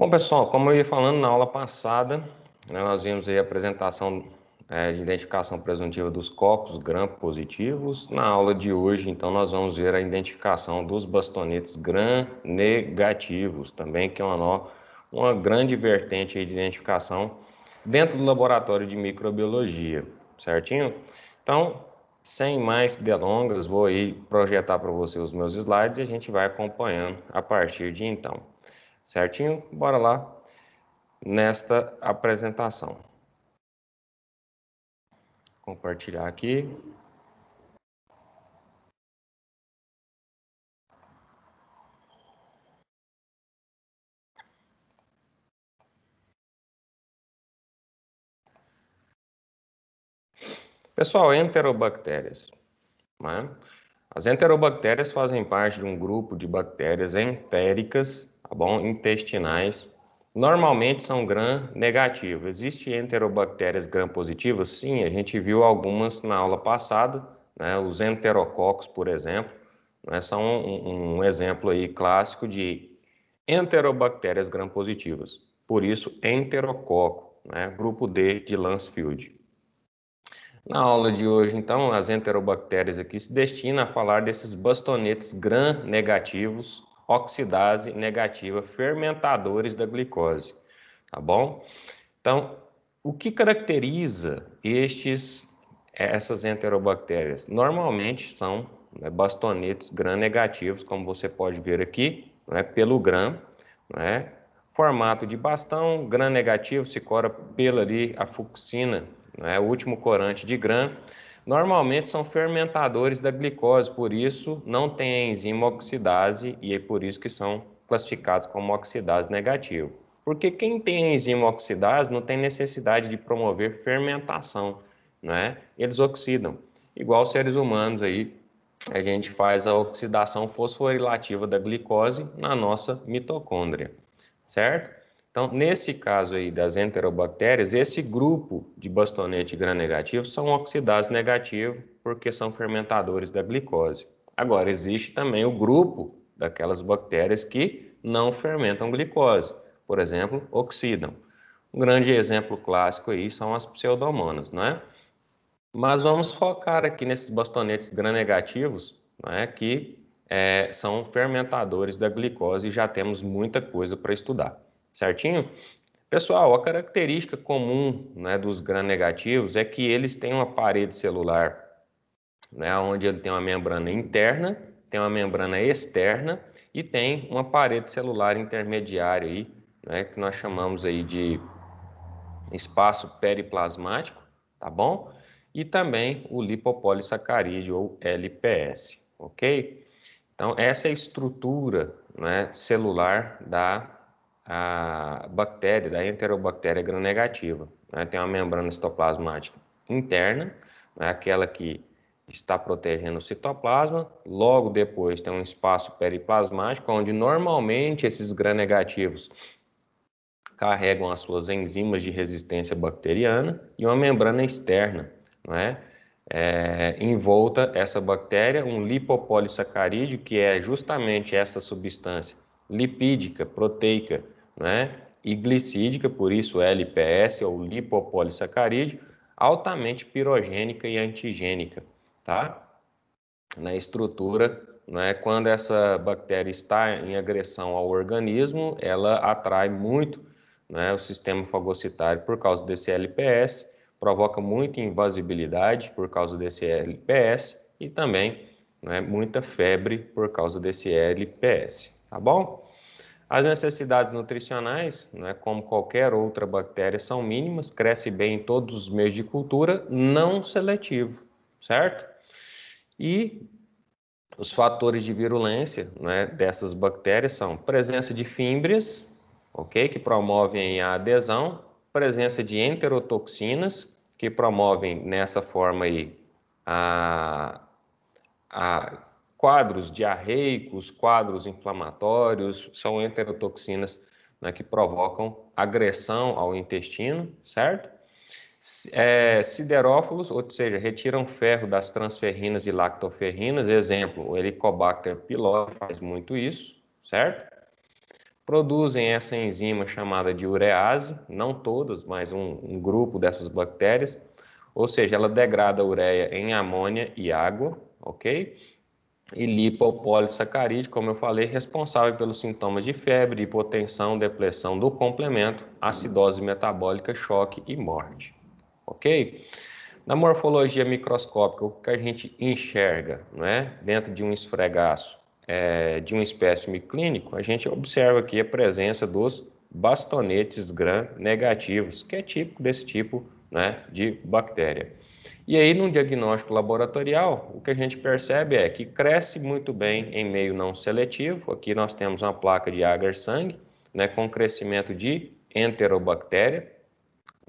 Bom, pessoal, como eu ia falando na aula passada, né, nós vimos aí a apresentação é, de identificação presuntiva dos cocos gram-positivos. Na aula de hoje, então, nós vamos ver a identificação dos bastonetes gram-negativos, também, que é uma, uma grande vertente de identificação dentro do laboratório de microbiologia, certinho? Então, sem mais delongas, vou aí projetar para você os meus slides e a gente vai acompanhando a partir de então. Certinho? Bora lá nesta apresentação. Compartilhar aqui. Pessoal, enterobactérias. Né? As enterobactérias fazem parte de um grupo de bactérias entéricas, tá bom? intestinais. Normalmente são gram-negativas. Existem enterobactérias gram-positivas? Sim, a gente viu algumas na aula passada, né? os enterococos, por exemplo, né? são um, um exemplo aí clássico de enterobactérias gram-positivas. Por isso, enterococo, né? grupo D de Lansfield. Na aula de hoje, então, as enterobactérias aqui se destinam a falar desses bastonetes gram-negativos, oxidase negativa, fermentadores da glicose, tá bom? Então, o que caracteriza estes, essas enterobactérias? Normalmente são né, bastonetes gram-negativos, como você pode ver aqui, né, pelo gram, né, formato de bastão, gram negativo se cora pela ali a fuxina né, o último corante de grã, normalmente são fermentadores da glicose, por isso não tem a enzima oxidase e é por isso que são classificados como oxidase negativo. Porque quem tem a enzima oxidase não tem necessidade de promover fermentação, né? Eles oxidam. Igual os seres humanos aí, a gente faz a oxidação fosforilativa da glicose na nossa mitocôndria, certo? Então, nesse caso aí das enterobactérias, esse grupo de bastonete gram-negativo são oxidase negativos, porque são fermentadores da glicose. Agora, existe também o grupo daquelas bactérias que não fermentam glicose, por exemplo, oxidam. Um grande exemplo clássico aí são as pseudomonas, não é? Mas vamos focar aqui nesses bastonetes gram-negativos, é, que é, são fermentadores da glicose e já temos muita coisa para estudar certinho? Pessoal, a característica comum né, dos gram-negativos é que eles têm uma parede celular, né, onde ele tem uma membrana interna, tem uma membrana externa e tem uma parede celular intermediária aí, né, que nós chamamos aí de espaço periplasmático, tá bom? E também o lipopolissacarídeo ou LPS, ok? Então, essa é a estrutura né, celular da a bactéria, da enterobactéria gram-negativa. Né? Tem uma membrana citoplasmática interna, né? aquela que está protegendo o citoplasma. Logo depois tem um espaço periplasmático, onde normalmente esses gram-negativos carregam as suas enzimas de resistência bacteriana e uma membrana externa, não é? É, envolta essa bactéria, um lipopolissacarídeo, que é justamente essa substância lipídica, proteica, né? E glicídica, por isso LPS ou lipopolissacarídeo, altamente pirogênica e antigênica, tá? Na estrutura, né, quando essa bactéria está em agressão ao organismo, ela atrai muito né, o sistema fagocitário por causa desse LPS, provoca muita invasibilidade por causa desse LPS e também né, muita febre por causa desse LPS, tá bom? As necessidades nutricionais, né, como qualquer outra bactéria, são mínimas, cresce bem em todos os meios de cultura, não seletivo, certo? E os fatores de virulência né, dessas bactérias são presença de fímbrias, ok, que promovem a adesão, presença de enterotoxinas, que promovem nessa forma aí a, a quadros diarreicos, quadros inflamatórios, são enterotoxinas né, que provocam agressão ao intestino, certo? É, siderófilos, ou seja, retiram ferro das transferrinas e lactoferrinas, exemplo, o Helicobacter pylori faz muito isso, certo? Produzem essa enzima chamada de urease, não todas, mas um, um grupo dessas bactérias, ou seja, ela degrada a ureia em amônia e água, ok? e lipopolissacarídeo, como eu falei, responsável pelos sintomas de febre, hipotensão, depressão do complemento, acidose metabólica, choque e morte. Ok? Na morfologia microscópica, o que a gente enxerga né, dentro de um esfregaço é, de um espécime clínico, a gente observa aqui a presença dos bastonetes gram negativos, que é típico desse tipo né, de bactéria. E aí, num diagnóstico laboratorial, o que a gente percebe é que cresce muito bem em meio não seletivo. Aqui nós temos uma placa de agar sangue, né, com crescimento de enterobactéria.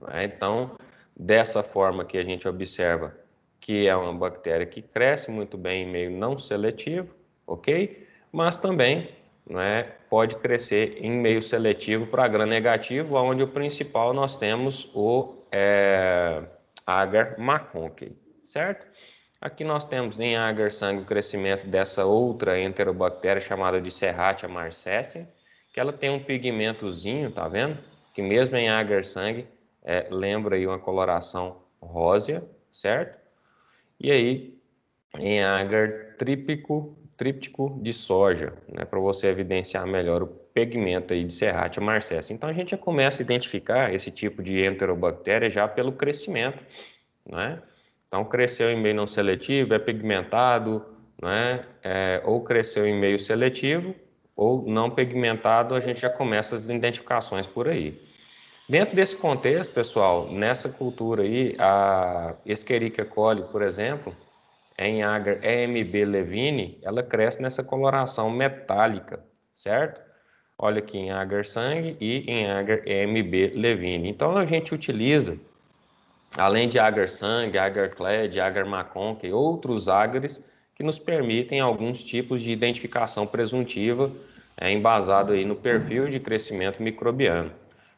Né? Então, dessa forma que a gente observa que é uma bactéria que cresce muito bem em meio não seletivo, ok? Mas também né, pode crescer em meio seletivo para gram negativo, onde o principal nós temos o. É agar McConkey, certo? Aqui nós temos em agar sangue o crescimento dessa outra enterobactéria chamada de Serratia marcescens, que ela tem um pigmentozinho, tá vendo? Que mesmo em agar sangue é, lembra aí uma coloração rósea, certo? E aí em agar trípico, tríptico de soja, né, para você evidenciar melhor o pigmento aí de Serratia marcessa. Então a gente já começa a identificar esse tipo de enterobactéria já pelo crescimento, né? Então cresceu em meio não seletivo, é pigmentado, né? É, ou cresceu em meio seletivo ou não pigmentado, a gente já começa as identificações por aí. Dentro desse contexto, pessoal, nessa cultura aí, a Escherichia coli, por exemplo, é em agar EMB é levine, ela cresce nessa coloração metálica, certo? olha aqui em agar sangue e em agar MB Levine. Então a gente utiliza, além de agar sangue, agar clad, agar maconque e outros agares que nos permitem alguns tipos de identificação presuntiva é, embasado aí no perfil de crescimento microbiano,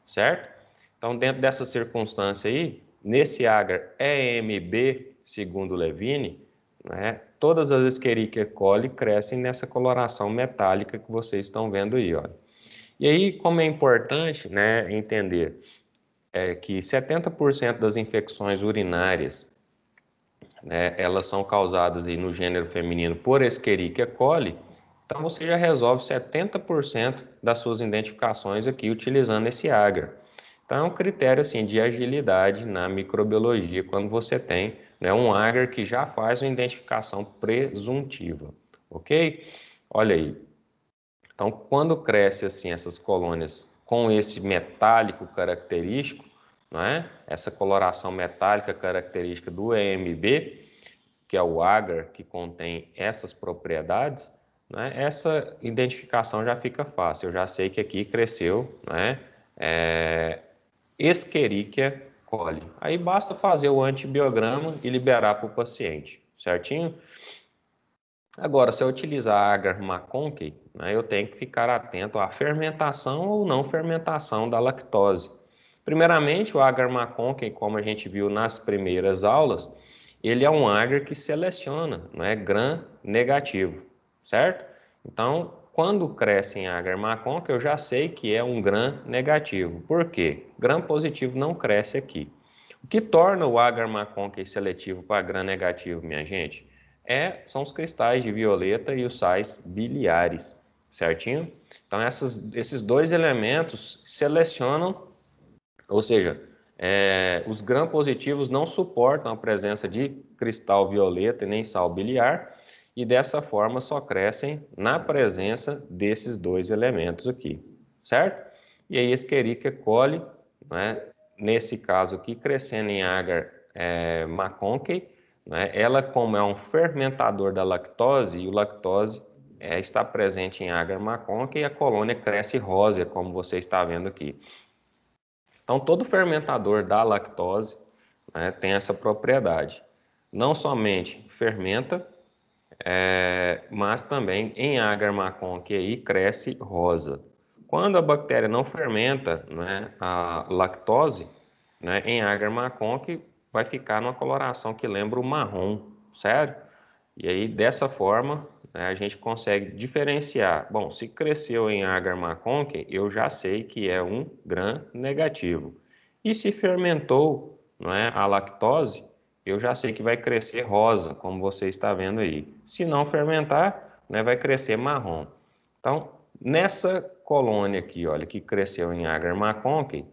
certo? Então dentro dessa circunstância aí, nesse agar EMB, segundo Levine, né, todas as Escherichia coli crescem nessa coloração metálica que vocês estão vendo aí, olha. E aí, como é importante né, entender é que 70% das infecções urinárias né, elas são causadas aí no gênero feminino por Escherichia coli, então você já resolve 70% das suas identificações aqui utilizando esse agar. Então é um critério assim de agilidade na microbiologia quando você tem né, um agar que já faz uma identificação presuntiva, ok? Olha aí, então, quando cresce assim essas colônias com esse metálico característico, né, essa coloração metálica característica do EMB, que é o agar que contém essas propriedades, né, essa identificação já fica fácil. Eu já sei que aqui cresceu né, é, Escherichia coli. Aí basta fazer o antibiograma e liberar para o paciente, certinho? Agora, se eu utilizar a agar McConkie, né, eu tenho que ficar atento à fermentação ou não fermentação da lactose. Primeiramente, o agar McConkie, como a gente viu nas primeiras aulas, ele é um agar que seleciona, não é gram negativo, certo? Então, quando cresce em agar maconca, eu já sei que é um gram negativo. Por quê? Gram positivo não cresce aqui. O que torna o agar maconca seletivo para gram negativo, minha gente? é, são os cristais de violeta e os sais biliares, certinho? Então, essas, esses dois elementos selecionam, ou seja, é, os gram-positivos não suportam a presença de cristal violeta e nem sal biliar, e dessa forma só crescem na presença desses dois elementos aqui, certo? E aí, Escherichia coli, né, nesse caso aqui, crescendo em agar é, maconquei, né? Ela, como é um fermentador da lactose, e o lactose é, está presente em agar maconca e a colônia cresce rosa, como você está vendo aqui. Então, todo fermentador da lactose né, tem essa propriedade. Não somente fermenta, é, mas também em agar maconca aí cresce rosa. Quando a bactéria não fermenta né, a lactose, né, em agar maconca vai ficar numa coloração que lembra o marrom, sério? E aí, dessa forma, né, a gente consegue diferenciar. Bom, se cresceu em agar maconque, eu já sei que é um gram negativo. E se fermentou né, a lactose, eu já sei que vai crescer rosa, como você está vendo aí. Se não fermentar, né, vai crescer marrom. Então, nessa colônia aqui, olha, que cresceu em agar maconque,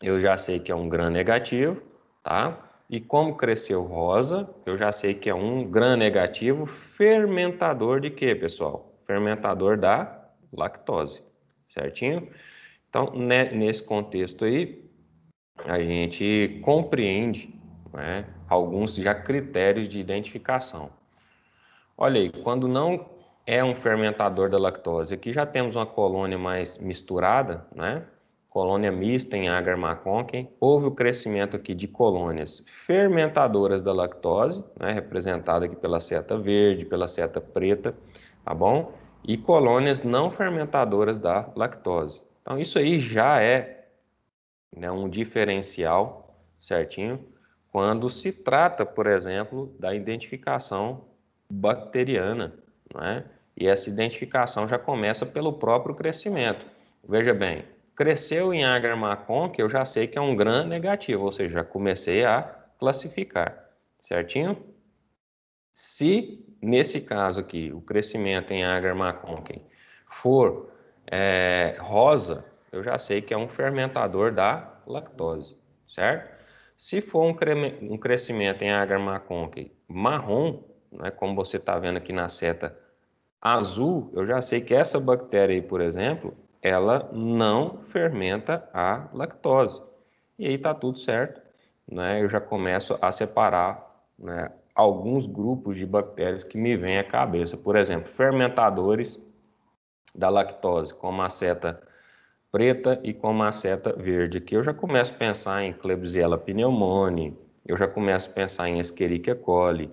eu já sei que é um gram negativo tá? E como cresceu rosa, eu já sei que é um gram negativo fermentador de quê, pessoal? Fermentador da lactose, certinho? Então, né, nesse contexto aí, a gente compreende né, alguns já critérios de identificação. Olha aí, quando não é um fermentador da lactose, aqui já temos uma colônia mais misturada, né? colônia mista em Agar-Maconquen. Houve o crescimento aqui de colônias fermentadoras da lactose, né, representada aqui pela seta verde, pela seta preta, tá bom? E colônias não fermentadoras da lactose. Então, isso aí já é né, um diferencial, certinho? Quando se trata, por exemplo, da identificação bacteriana, né? E essa identificação já começa pelo próprio crescimento. Veja bem, Cresceu em Agra Macon, que eu já sei que é um grande negativo, ou seja, já comecei a classificar, certinho? Se, nesse caso aqui, o crescimento em Agra Macon for é, rosa, eu já sei que é um fermentador da lactose, certo? Se for um, creme, um crescimento em Agra Macon marrom, né, como você está vendo aqui na seta azul, eu já sei que essa bactéria aí, por exemplo, ela não fermenta a lactose. E aí está tudo certo, né? Eu já começo a separar né, alguns grupos de bactérias que me vêm à cabeça. Por exemplo, fermentadores da lactose, como a seta preta e como a seta verde. Aqui eu já começo a pensar em Klebsiella pneumoniae, eu já começo a pensar em Escherichia coli.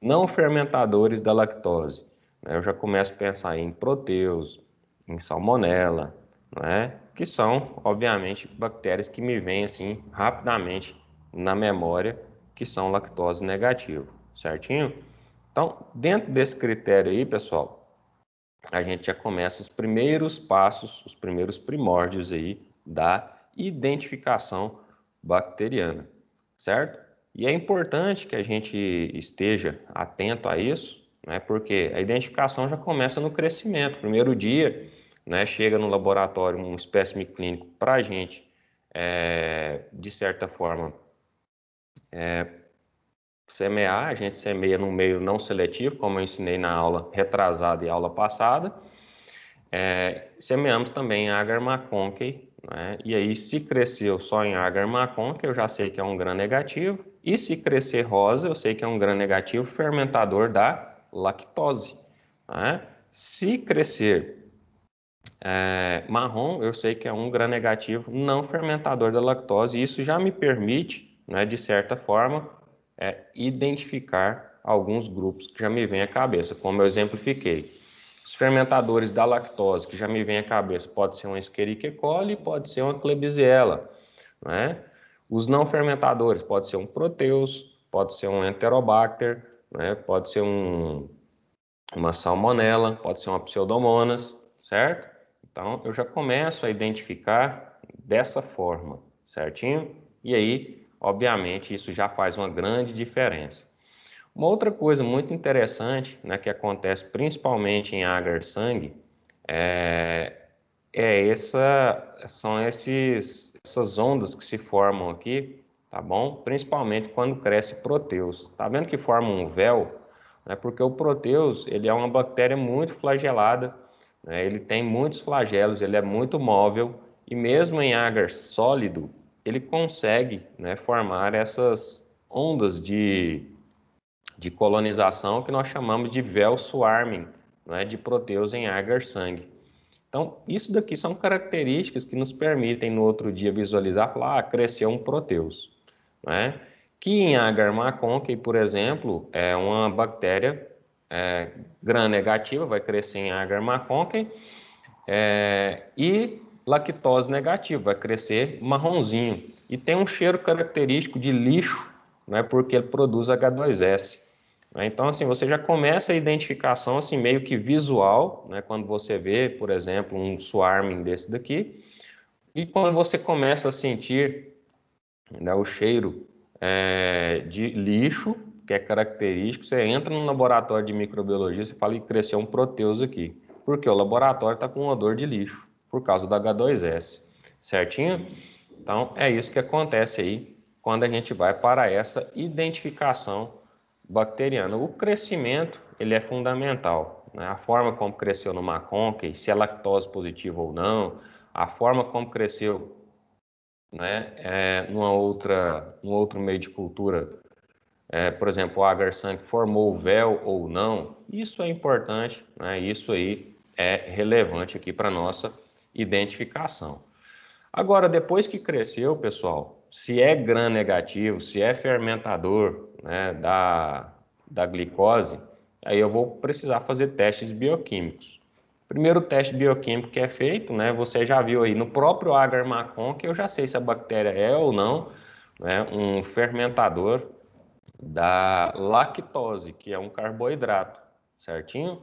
Não fermentadores da lactose, né? eu já começo a pensar em proteus, em salmonela, né? que são, obviamente, bactérias que me vêm assim rapidamente na memória, que são lactose negativa, certinho? Então, dentro desse critério aí, pessoal, a gente já começa os primeiros passos, os primeiros primórdios aí da identificação bacteriana, certo? E é importante que a gente esteja atento a isso, né? Porque a identificação já começa no crescimento. Primeiro dia, né, chega no laboratório um espécime clínico para a gente, é, de certa forma, é, semear, a gente semeia no meio não seletivo, como eu ensinei na aula retrasada e aula passada, é, semeamos também agar maconquei, né, e aí se cresceu só em agar maconquei, eu já sei que é um gram negativo, e se crescer rosa, eu sei que é um gram negativo fermentador da lactose. Né? Se crescer é, marrom, eu sei que é um gram negativo não fermentador da lactose, e isso já me permite, né, de certa forma, é, identificar alguns grupos que já me vêm à cabeça, como eu exemplifiquei. Os fermentadores da lactose que já me vêm à cabeça pode ser uma Escherichia coli, pode ser uma Klebsiella, né? Os não fermentadores pode ser um Proteus, pode ser um Enterobacter, né? Pode ser um, uma Salmonella, pode ser uma Pseudomonas, certo? Então, eu já começo a identificar dessa forma, certinho? E aí, obviamente, isso já faz uma grande diferença. Uma outra coisa muito interessante, né, que acontece principalmente em agar sangue, é, é essa, são esses, essas ondas que se formam aqui, tá bom? Principalmente quando cresce proteus. Tá vendo que forma um véu? É Porque o proteus ele é uma bactéria muito flagelada né? Ele tem muitos flagelos, ele é muito móvel e mesmo em agar sólido, ele consegue né, formar essas ondas de, de colonização que nós chamamos de véu swarming, né, de proteus em agar sangue. Então, isso daqui são características que nos permitem no outro dia visualizar, falar, ah, cresceu um proteus. Né? Que em agar maconquei, por exemplo, é uma bactéria é, gram negativa, vai crescer em agar-marronquem, é, e lactose negativa, vai crescer marronzinho. E tem um cheiro característico de lixo, né, porque ele produz H2S. Né. Então, assim, você já começa a identificação, assim, meio que visual, né, quando você vê, por exemplo, um swarming desse daqui, e quando você começa a sentir né, o cheiro é, de lixo, que é característico, você entra no laboratório de microbiologia e fala que cresceu um proteus aqui. Porque o laboratório está com um odor de lixo, por causa da H2S. Certinho? Então, é isso que acontece aí quando a gente vai para essa identificação bacteriana. O crescimento, ele é fundamental. Né? A forma como cresceu no McConkie, se é lactose positiva ou não, a forma como cresceu né, é, numa outra, num outro meio de cultura é, por exemplo, o sangue formou o véu ou não, isso é importante, né? isso aí é relevante aqui para nossa identificação. Agora, depois que cresceu, pessoal, se é gram negativo, se é fermentador né, da, da glicose, aí eu vou precisar fazer testes bioquímicos. Primeiro teste bioquímico que é feito, né? Você já viu aí no próprio agar macon que eu já sei se a bactéria é ou não né, um fermentador da lactose, que é um carboidrato, certinho?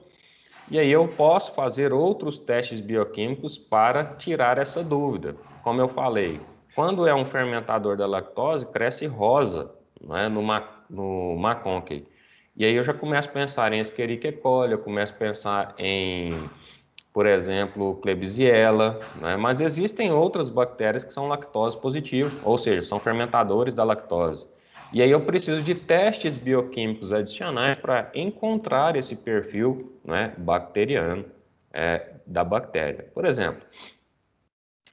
E aí eu posso fazer outros testes bioquímicos para tirar essa dúvida. Como eu falei, quando é um fermentador da lactose, cresce rosa né, no, ma no McConkie. E aí eu já começo a pensar em Escherichia coli, eu começo a pensar em, por exemplo, Klebsiella, né? mas existem outras bactérias que são lactose positivas, ou seja, são fermentadores da lactose. E aí eu preciso de testes bioquímicos adicionais para encontrar esse perfil né, bacteriano é, da bactéria. Por exemplo,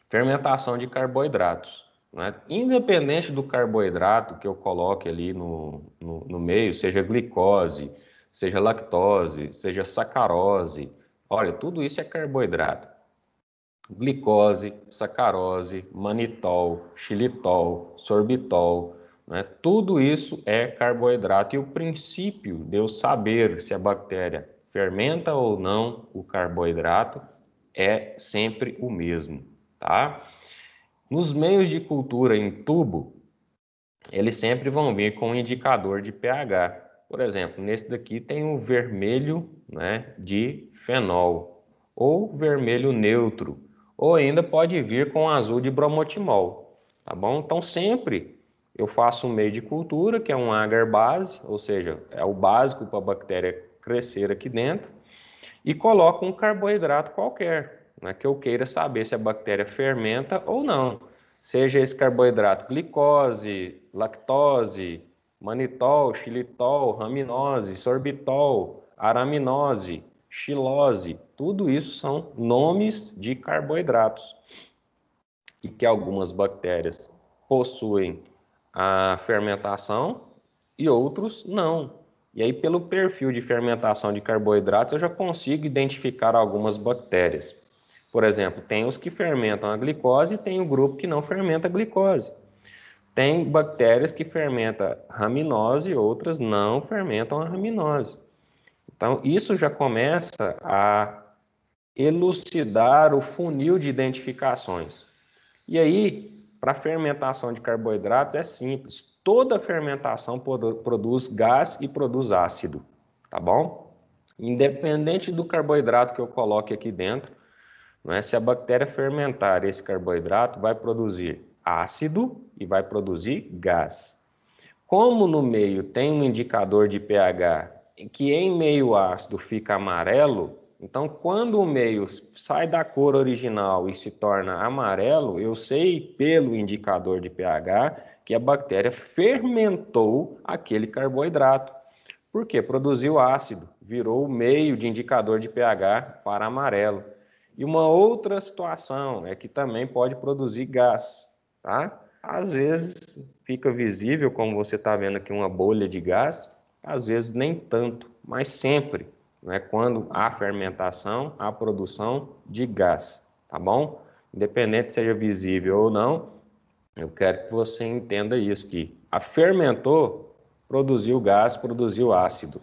fermentação de carboidratos. Né? Independente do carboidrato que eu coloque ali no, no, no meio, seja glicose, seja lactose, seja sacarose, olha, tudo isso é carboidrato. Glicose, sacarose, manitol, xilitol, sorbitol, né? Tudo isso é carboidrato e o princípio de eu saber se a bactéria fermenta ou não o carboidrato é sempre o mesmo, tá? Nos meios de cultura em tubo, eles sempre vão vir com um indicador de pH. Por exemplo, nesse daqui tem o um vermelho né, de fenol, ou vermelho neutro, ou ainda pode vir com azul de bromotimol, tá bom? Então sempre eu faço um meio de cultura, que é um agar base, ou seja, é o básico para a bactéria crescer aqui dentro, e coloco um carboidrato qualquer, né, que eu queira saber se a bactéria fermenta ou não. Seja esse carboidrato glicose, lactose, manitol, xilitol, raminose, sorbitol, araminose, xilose, tudo isso são nomes de carboidratos. E que algumas bactérias possuem a fermentação e outros não. E aí, pelo perfil de fermentação de carboidratos, eu já consigo identificar algumas bactérias. Por exemplo, tem os que fermentam a glicose e tem o grupo que não fermenta a glicose. Tem bactérias que fermentam raminose e outras não fermentam a raminose. Então, isso já começa a elucidar o funil de identificações. E aí, para fermentação de carboidratos é simples. Toda fermentação produz gás e produz ácido, tá bom? Independente do carboidrato que eu coloque aqui dentro, né, se a bactéria fermentar esse carboidrato, vai produzir ácido e vai produzir gás. Como no meio tem um indicador de pH que em meio ácido fica amarelo, então, quando o meio sai da cor original e se torna amarelo, eu sei pelo indicador de pH que a bactéria fermentou aquele carboidrato. porque Produziu ácido, virou o meio de indicador de pH para amarelo. E uma outra situação é que também pode produzir gás, tá? Às vezes fica visível, como você está vendo aqui, uma bolha de gás, às vezes nem tanto, mas sempre né, quando há fermentação, há produção de gás, tá bom? Independente seja visível ou não, eu quero que você entenda isso, que a fermentou, produziu gás, produziu ácido.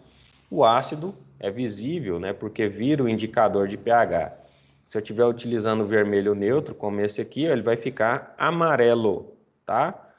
O ácido é visível, né, porque vira o indicador de pH. Se eu estiver utilizando vermelho neutro, como esse aqui, ele vai ficar amarelo, tá?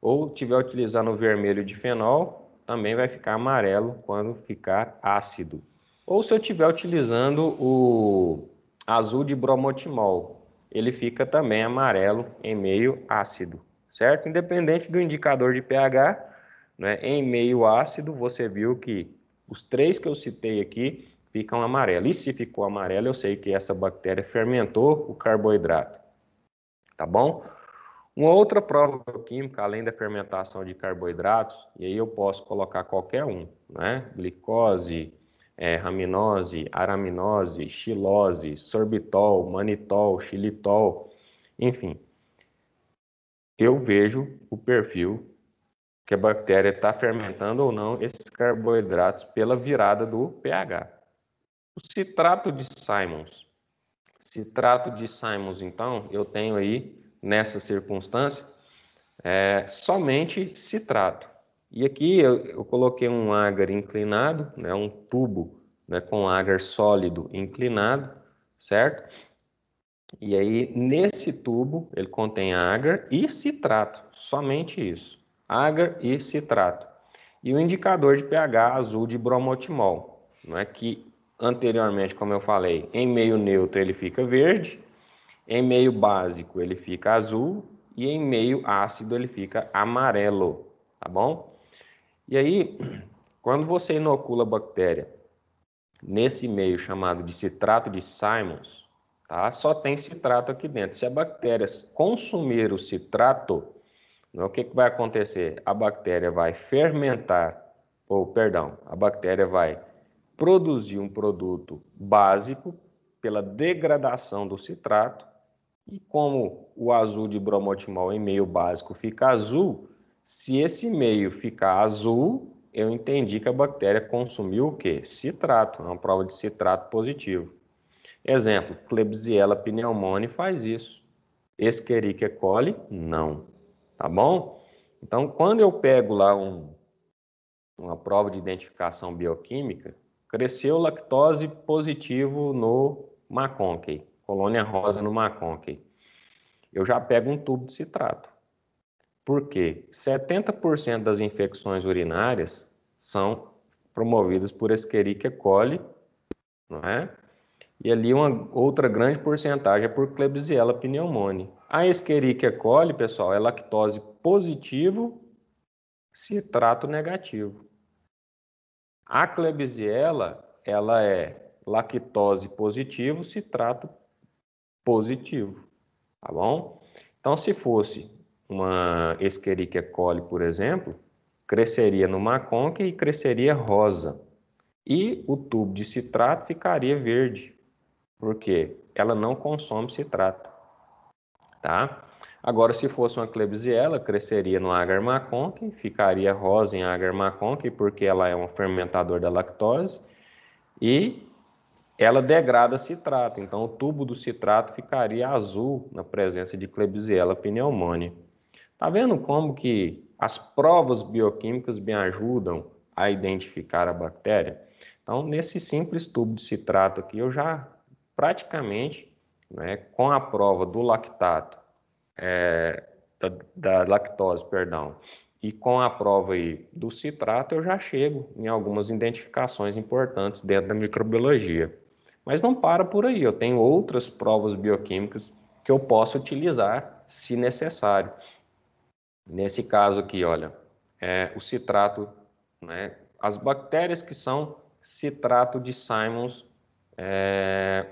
Ou estiver utilizando vermelho de fenol, também vai ficar amarelo quando ficar ácido. Ou se eu estiver utilizando o azul de bromotimol, ele fica também amarelo em meio ácido, certo? Independente do indicador de pH, né, em meio ácido, você viu que os três que eu citei aqui ficam amarelo E se ficou amarelo, eu sei que essa bactéria fermentou o carboidrato, tá bom? Uma outra prova química, além da fermentação de carboidratos, e aí eu posso colocar qualquer um, né? Glicose, é, raminose, araminose, xilose, sorbitol, manitol, xilitol, enfim. Eu vejo o perfil que a bactéria está fermentando ou não esses carboidratos pela virada do pH. O citrato de Simons. Citrato de Simons, então, eu tenho aí, nessa circunstância, é, somente citrato. E aqui eu, eu coloquei um agar inclinado, né, um tubo né, com agar sólido inclinado, certo? E aí, nesse tubo, ele contém agar e citrato, somente isso. Agar e citrato. E o indicador de pH azul de bromotimol, não é que anteriormente, como eu falei, em meio neutro ele fica verde, em meio básico ele fica azul e em meio ácido ele fica amarelo, tá bom? E aí, quando você inocula a bactéria nesse meio chamado de citrato de Simons, tá? só tem citrato aqui dentro. Se a bactéria consumir o citrato, né, o que, que vai acontecer? A bactéria vai fermentar, ou perdão, a bactéria vai produzir um produto básico pela degradação do citrato, e como o azul de bromotimol em meio básico fica azul, se esse meio ficar azul, eu entendi que a bactéria consumiu o quê? Citrato, é uma prova de citrato positivo. Exemplo, Klebsiella pneumoniae faz isso. Escherichia coli, não. Tá bom? Então, quando eu pego lá um, uma prova de identificação bioquímica, cresceu lactose positivo no Maconkey, colônia rosa no Maconkey. Eu já pego um tubo de citrato porque 70% das infecções urinárias são promovidas por Escherichia coli, não é? E ali uma outra grande porcentagem é por Klebsiella pneumoniae. A Escherichia coli, pessoal, é lactose positivo, citrato negativo. A Klebsiella, ela é lactose positivo, citrato positivo, tá bom? Então, se fosse uma Escherichia coli, por exemplo, cresceria no maconque e cresceria rosa. E o tubo de citrato ficaria verde, porque ela não consome citrato. Tá? Agora, se fosse uma Klebsiella, cresceria no agar maconque, ficaria rosa em agar maconque, porque ela é um fermentador da lactose, e ela degrada citrato. Então, o tubo do citrato ficaria azul na presença de Klebsiella pneumoniae. Está vendo como que as provas bioquímicas me ajudam a identificar a bactéria? Então, nesse simples tubo de citrato aqui, eu já praticamente, né, com a prova do lactato, é, da, da lactose, perdão, e com a prova aí do citrato, eu já chego em algumas identificações importantes dentro da microbiologia. Mas não para por aí, eu tenho outras provas bioquímicas que eu posso utilizar se necessário. Nesse caso aqui, olha, é o citrato, né? As bactérias que são citrato de Simons é,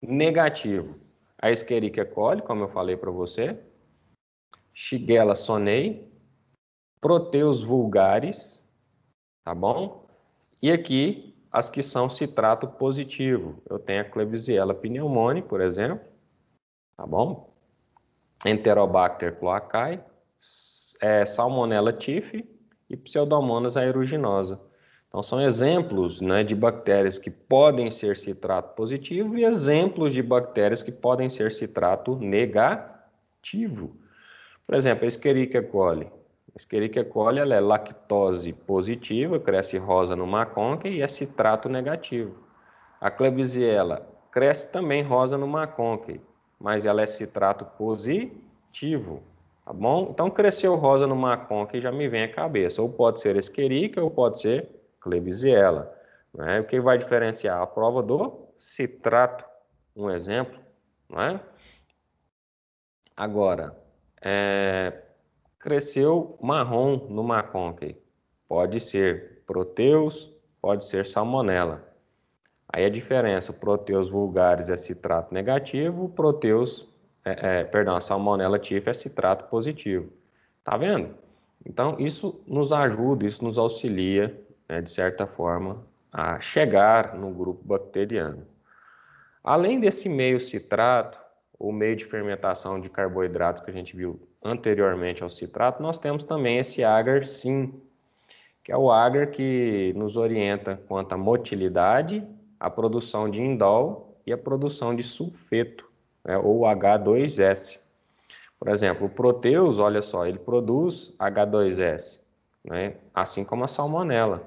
negativo. A Escherichia coli, como eu falei para você, Shigella sonei, Proteus vulgares, tá bom? E aqui as que são citrato positivo. Eu tenho a Klebsiella pneumoniae, por exemplo, tá bom? Enterobacter cloacae, é, Salmonella tif e Pseudomonas aeruginosa. Então, são exemplos né, de bactérias que podem ser citrato positivo e exemplos de bactérias que podem ser citrato negativo. Por exemplo, a Escherichia coli. A Escherichia coli é lactose positiva, cresce rosa no maconca e é citrato negativo. A Klebsiella cresce também rosa no maconca, mas ela é citrato positivo. Tá bom? Então, cresceu rosa no Macon que já me vem à cabeça. Ou pode ser Escherichia ou pode ser Klebsiella. Né? O que vai diferenciar a prova do citrato? Um exemplo. Né? Agora, é... cresceu marrom no macon aqui. Pode ser Proteus, pode ser Salmonella. Aí a diferença, o Proteus vulgares é citrato negativo, o Proteus é, é, perdão, a salmonella tif é citrato positivo. Tá vendo? Então, isso nos ajuda, isso nos auxilia, né, de certa forma, a chegar no grupo bacteriano. Além desse meio citrato, o meio de fermentação de carboidratos que a gente viu anteriormente ao citrato, nós temos também esse agar sim, que é o agar que nos orienta quanto à motilidade, a produção de indol e a produção de sulfeto né, ou H2S. Por exemplo, o Proteus, olha só, ele produz H2S, né, assim como a salmonela.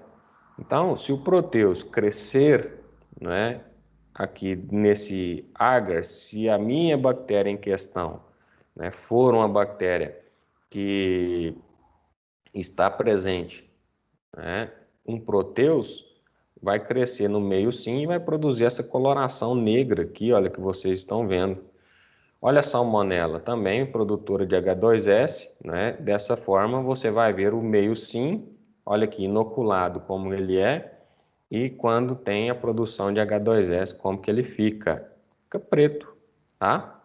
Então, se o Proteus crescer né, aqui nesse agar, se a minha bactéria em questão né, for uma bactéria que está presente, né, um proteus vai crescer no meio sim e vai produzir essa coloração negra aqui, olha que vocês estão vendo. Olha a salmonela, também produtora de H2S, né? Dessa forma você vai ver o meio sim, olha aqui, inoculado como ele é, e quando tem a produção de H2S, como que ele fica. Fica preto, tá?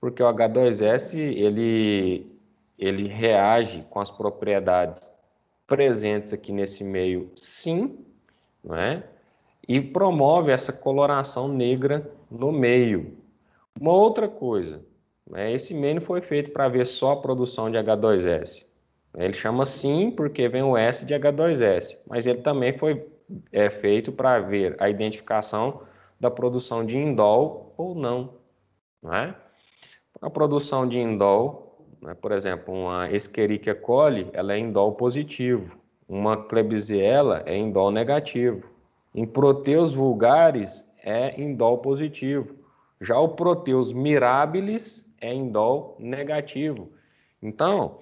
Porque o H2S, ele, ele reage com as propriedades presentes aqui nesse meio sim, né? E promove essa coloração negra no meio, uma outra coisa, né, esse menu foi feito para ver só a produção de H2S. Né, ele chama sim porque vem o S de H2S, mas ele também foi é, feito para ver a identificação da produção de indol ou não. Né? A produção de indol, né, por exemplo, uma Escherichia coli, ela é indol positivo. Uma Klebsiella é indol negativo. Em proteus vulgares é indol positivo. Já o Proteus mirabilis é em dó negativo. Então,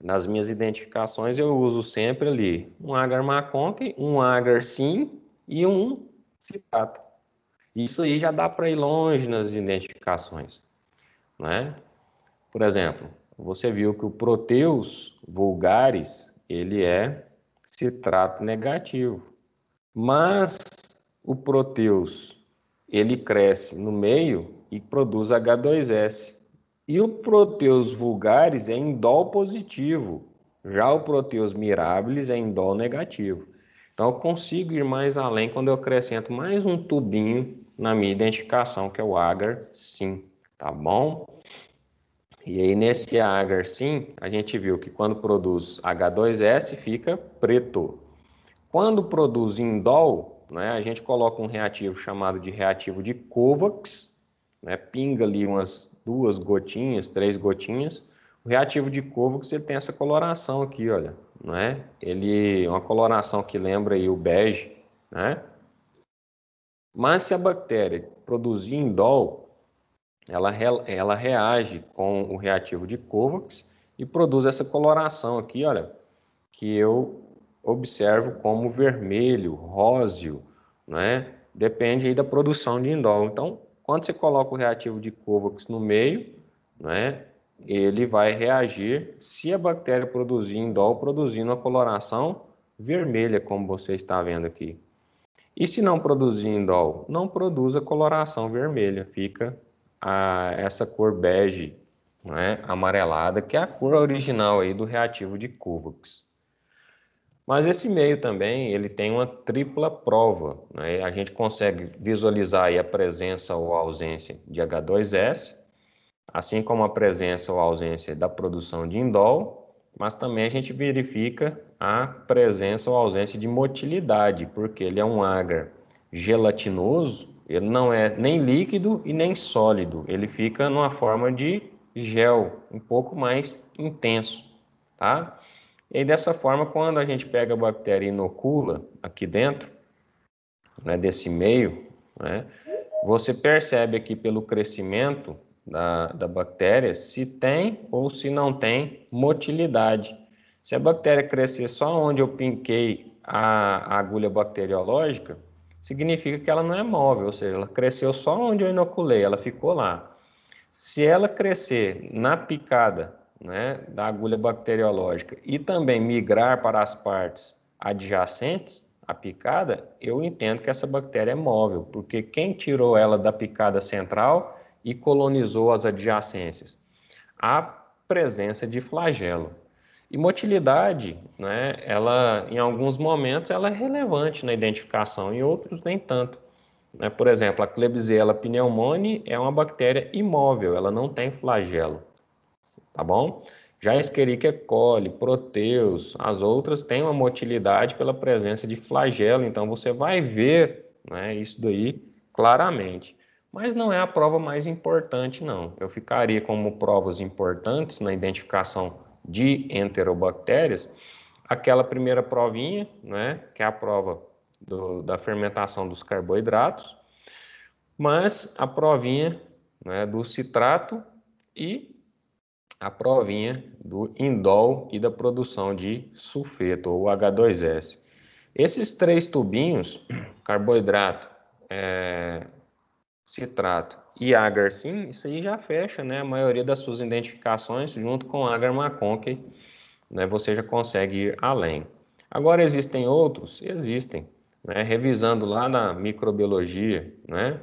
nas minhas identificações eu uso sempre ali um agar maconque, um agar sim e um citato. Isso aí já dá para ir longe nas identificações, né? Por exemplo, você viu que o Proteus vulgaris, ele é citrato negativo. Mas o Proteus ele cresce no meio e produz H2S. E o proteus vulgaris é em Dol positivo, já o proteus mirabilis é em Dol negativo. Então eu consigo ir mais além quando eu acrescento mais um tubinho na minha identificação, que é o agar sim, tá bom? E aí nesse agar sim, a gente viu que quando produz H2S fica preto. Quando produz indol, né? A gente coloca um reativo chamado de reativo de Kovacs, né? pinga ali umas duas gotinhas, três gotinhas. O reativo de Kovacs ele tem essa coloração aqui, olha. Né? Ele é uma coloração que lembra aí o bege. Né? Mas se a bactéria produzir indol, ela, ela reage com o reativo de Kovacs e produz essa coloração aqui, olha, que eu observo como vermelho, róseo, né? Depende aí da produção de indol. Então, quando você coloca o reativo de Covax no meio, né? Ele vai reagir se a bactéria produzir indol, produzindo a coloração vermelha, como você está vendo aqui. E se não produzir indol, não produz a coloração vermelha, fica a, essa cor bege, né, amarelada, que é a cor original aí do reativo de Kovacs. Mas esse meio também ele tem uma tripla prova. Né? A gente consegue visualizar a presença ou ausência de H2S, assim como a presença ou ausência da produção de indol, mas também a gente verifica a presença ou ausência de motilidade, porque ele é um agar gelatinoso, ele não é nem líquido e nem sólido, ele fica numa forma de gel, um pouco mais intenso, tá? E dessa forma, quando a gente pega a bactéria e inocula aqui dentro, né, desse meio, né, você percebe aqui pelo crescimento da, da bactéria se tem ou se não tem motilidade. Se a bactéria crescer só onde eu pinquei a, a agulha bacteriológica, significa que ela não é móvel, ou seja, ela cresceu só onde eu inoculei, ela ficou lá. Se ela crescer na picada né, da agulha bacteriológica e também migrar para as partes adjacentes à picada, eu entendo que essa bactéria é móvel, porque quem tirou ela da picada central e colonizou as adjacências? A presença de flagelo. E motilidade, né, ela, em alguns momentos, ela é relevante na identificação, em outros nem tanto. Né? Por exemplo, a Klebsiella pneumoniae é uma bactéria imóvel, ela não tem flagelo tá bom? Já a Escherichia coli, Proteus, as outras têm uma motilidade pela presença de flagelo, então você vai ver né, isso daí claramente. Mas não é a prova mais importante, não. Eu ficaria como provas importantes na identificação de enterobactérias, aquela primeira provinha, né, que é a prova do, da fermentação dos carboidratos, mas a provinha né, do citrato e a provinha do indol e da produção de sulfeto, ou H2S. Esses três tubinhos, carboidrato, é, citrato e agar sim, isso aí já fecha né, a maioria das suas identificações junto com agar McConkie, né, você já consegue ir além. Agora existem outros? Existem. Né, revisando lá na microbiologia, né,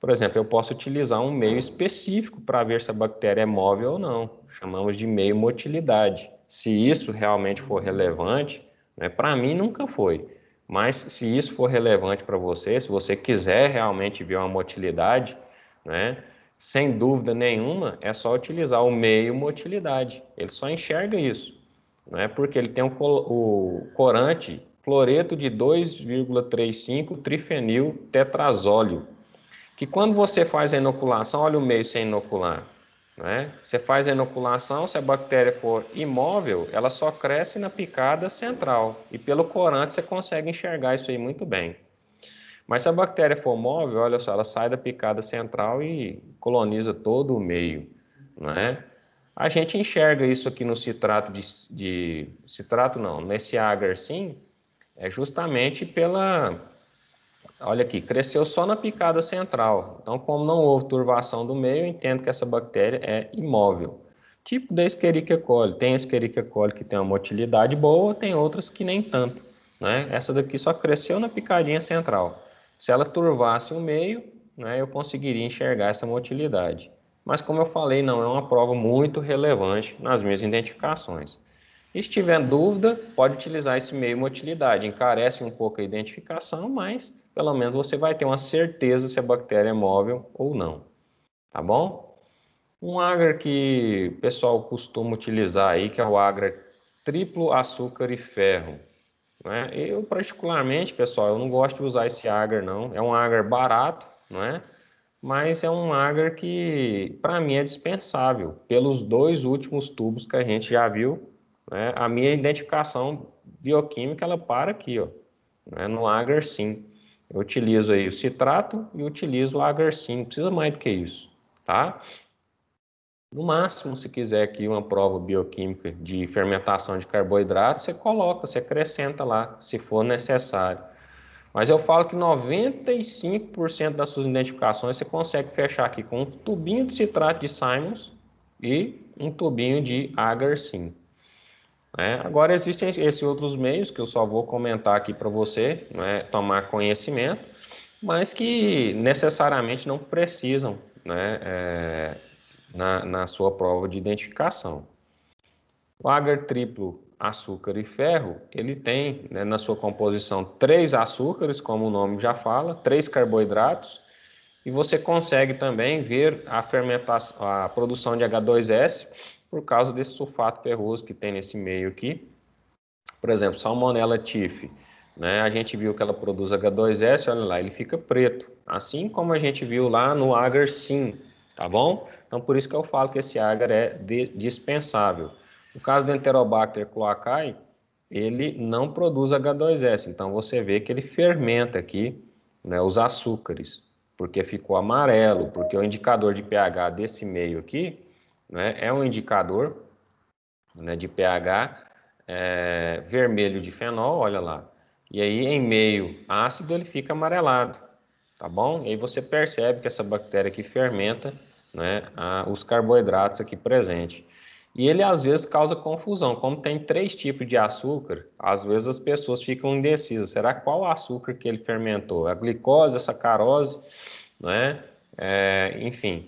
por exemplo, eu posso utilizar um meio específico para ver se a bactéria é móvel ou não chamamos de meio motilidade. Se isso realmente for relevante, né, para mim nunca foi. Mas se isso for relevante para você, se você quiser realmente ver uma motilidade, né, sem dúvida nenhuma, é só utilizar o meio motilidade. Ele só enxerga isso, né, porque ele tem o, o corante cloreto de 2,35 trifenil tetrazóleo, que quando você faz a inoculação, olha o meio sem inocular, né? Você faz a inoculação, se a bactéria for imóvel, ela só cresce na picada central. E pelo corante você consegue enxergar isso aí muito bem. Mas se a bactéria for móvel, olha só, ela sai da picada central e coloniza todo o meio. Né? A gente enxerga isso aqui no citrato de, de citrato não, nesse agar sim, é justamente pela Olha aqui, cresceu só na picada central. Então, como não houve turvação do meio, entendo que essa bactéria é imóvel. Tipo da Escherichia coli. Tem Escherichia coli que tem uma motilidade boa, tem outras que nem tanto. Né? Essa daqui só cresceu na picadinha central. Se ela turvasse o meio, né, eu conseguiria enxergar essa motilidade. Mas como eu falei, não é uma prova muito relevante nas minhas identificações. E se tiver dúvida, pode utilizar esse meio motilidade. Encarece um pouco a identificação, mas pelo menos você vai ter uma certeza se a bactéria é móvel ou não, tá bom? Um agar que o pessoal costuma utilizar aí, que é o agar triplo açúcar e ferro. Né? Eu, particularmente, pessoal, eu não gosto de usar esse agar, não. É um agar barato, não é? mas é um agar que para mim é dispensável pelos dois últimos tubos que a gente já viu. Né? A minha identificação bioquímica ela para aqui, ó, né? no agar sim. Eu utilizo aí o citrato e utilizo o agar precisa mais do que isso, tá? No máximo, se quiser aqui uma prova bioquímica de fermentação de carboidrato, você coloca, você acrescenta lá, se for necessário. Mas eu falo que 95% das suas identificações você consegue fechar aqui com um tubinho de citrato de Simons e um tubinho de agar né? Agora existem esses outros meios que eu só vou comentar aqui para você né, tomar conhecimento, mas que necessariamente não precisam né, é, na, na sua prova de identificação. O agar triplo açúcar e ferro, ele tem né, na sua composição três açúcares, como o nome já fala, três carboidratos, e você consegue também ver a fermentação, a produção de H2S por causa desse sulfato ferroso que tem nesse meio aqui. Por exemplo, Salmonella tifi, né? A gente viu que ela produz H2S, olha lá, ele fica preto, assim como a gente viu lá no agar sim, tá bom? Então por isso que eu falo que esse agar é dispensável. No caso do Enterobacter cloacae, ele não produz H2S, então você vê que ele fermenta aqui, né, os açúcares, porque ficou amarelo, porque o indicador de pH desse meio aqui né, é um indicador né, de pH é, vermelho de fenol, olha lá. E aí, em meio ácido, ele fica amarelado, tá bom? E aí você percebe que essa bactéria aqui fermenta né, a, os carboidratos aqui presentes. E ele às vezes causa confusão. Como tem três tipos de açúcar, às vezes as pessoas ficam indecisas. Será qual açúcar que ele fermentou? A glicose, a sacarose, né? É, enfim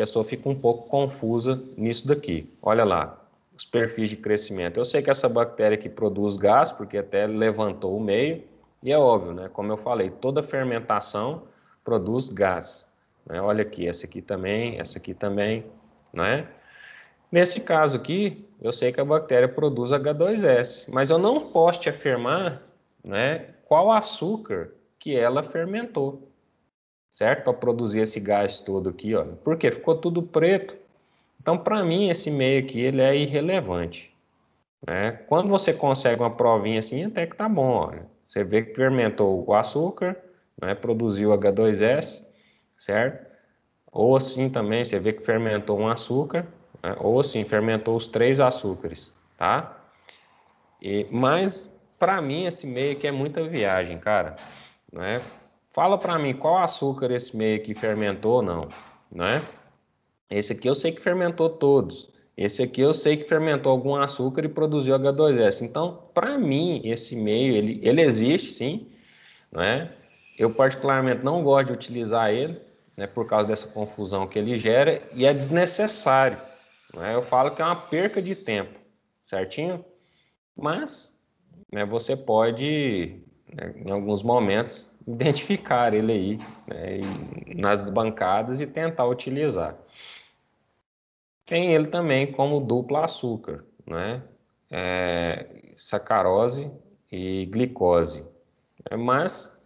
pessoa fica um pouco confusa nisso daqui. Olha lá, os perfis de crescimento. Eu sei que essa bactéria aqui produz gás, porque até levantou o meio, e é óbvio, né? Como eu falei, toda fermentação produz gás. Né? Olha aqui, essa aqui também, essa aqui também, né? Nesse caso aqui, eu sei que a bactéria produz H2S, mas eu não posso te afirmar né, qual açúcar que ela fermentou certo? Para produzir esse gás todo aqui, ó. Porque ficou tudo preto. Então, para mim, esse meio aqui ele é irrelevante. Né? Quando você consegue uma provinha assim, até que tá bom. Olha. Né? Você vê que fermentou o açúcar, né? produziu H2S, certo? Ou assim também, você vê que fermentou um açúcar, né? ou assim, fermentou os três açúcares, tá? E, mas, para mim, esse meio aqui é muita viagem, cara. Né? Fala para mim qual açúcar esse meio aqui fermentou ou não, né? Esse aqui eu sei que fermentou todos. Esse aqui eu sei que fermentou algum açúcar e produziu H2S. Então, para mim, esse meio ele, ele existe, sim, né? Eu particularmente não gosto de utilizar ele, né, por causa dessa confusão que ele gera e é desnecessário. Né? Eu falo que é uma perca de tempo, certinho? Mas né, você pode, né, em alguns momentos, identificar ele aí né, nas bancadas e tentar utilizar. Tem ele também como duplo açúcar, né? É, sacarose e glicose. É, mas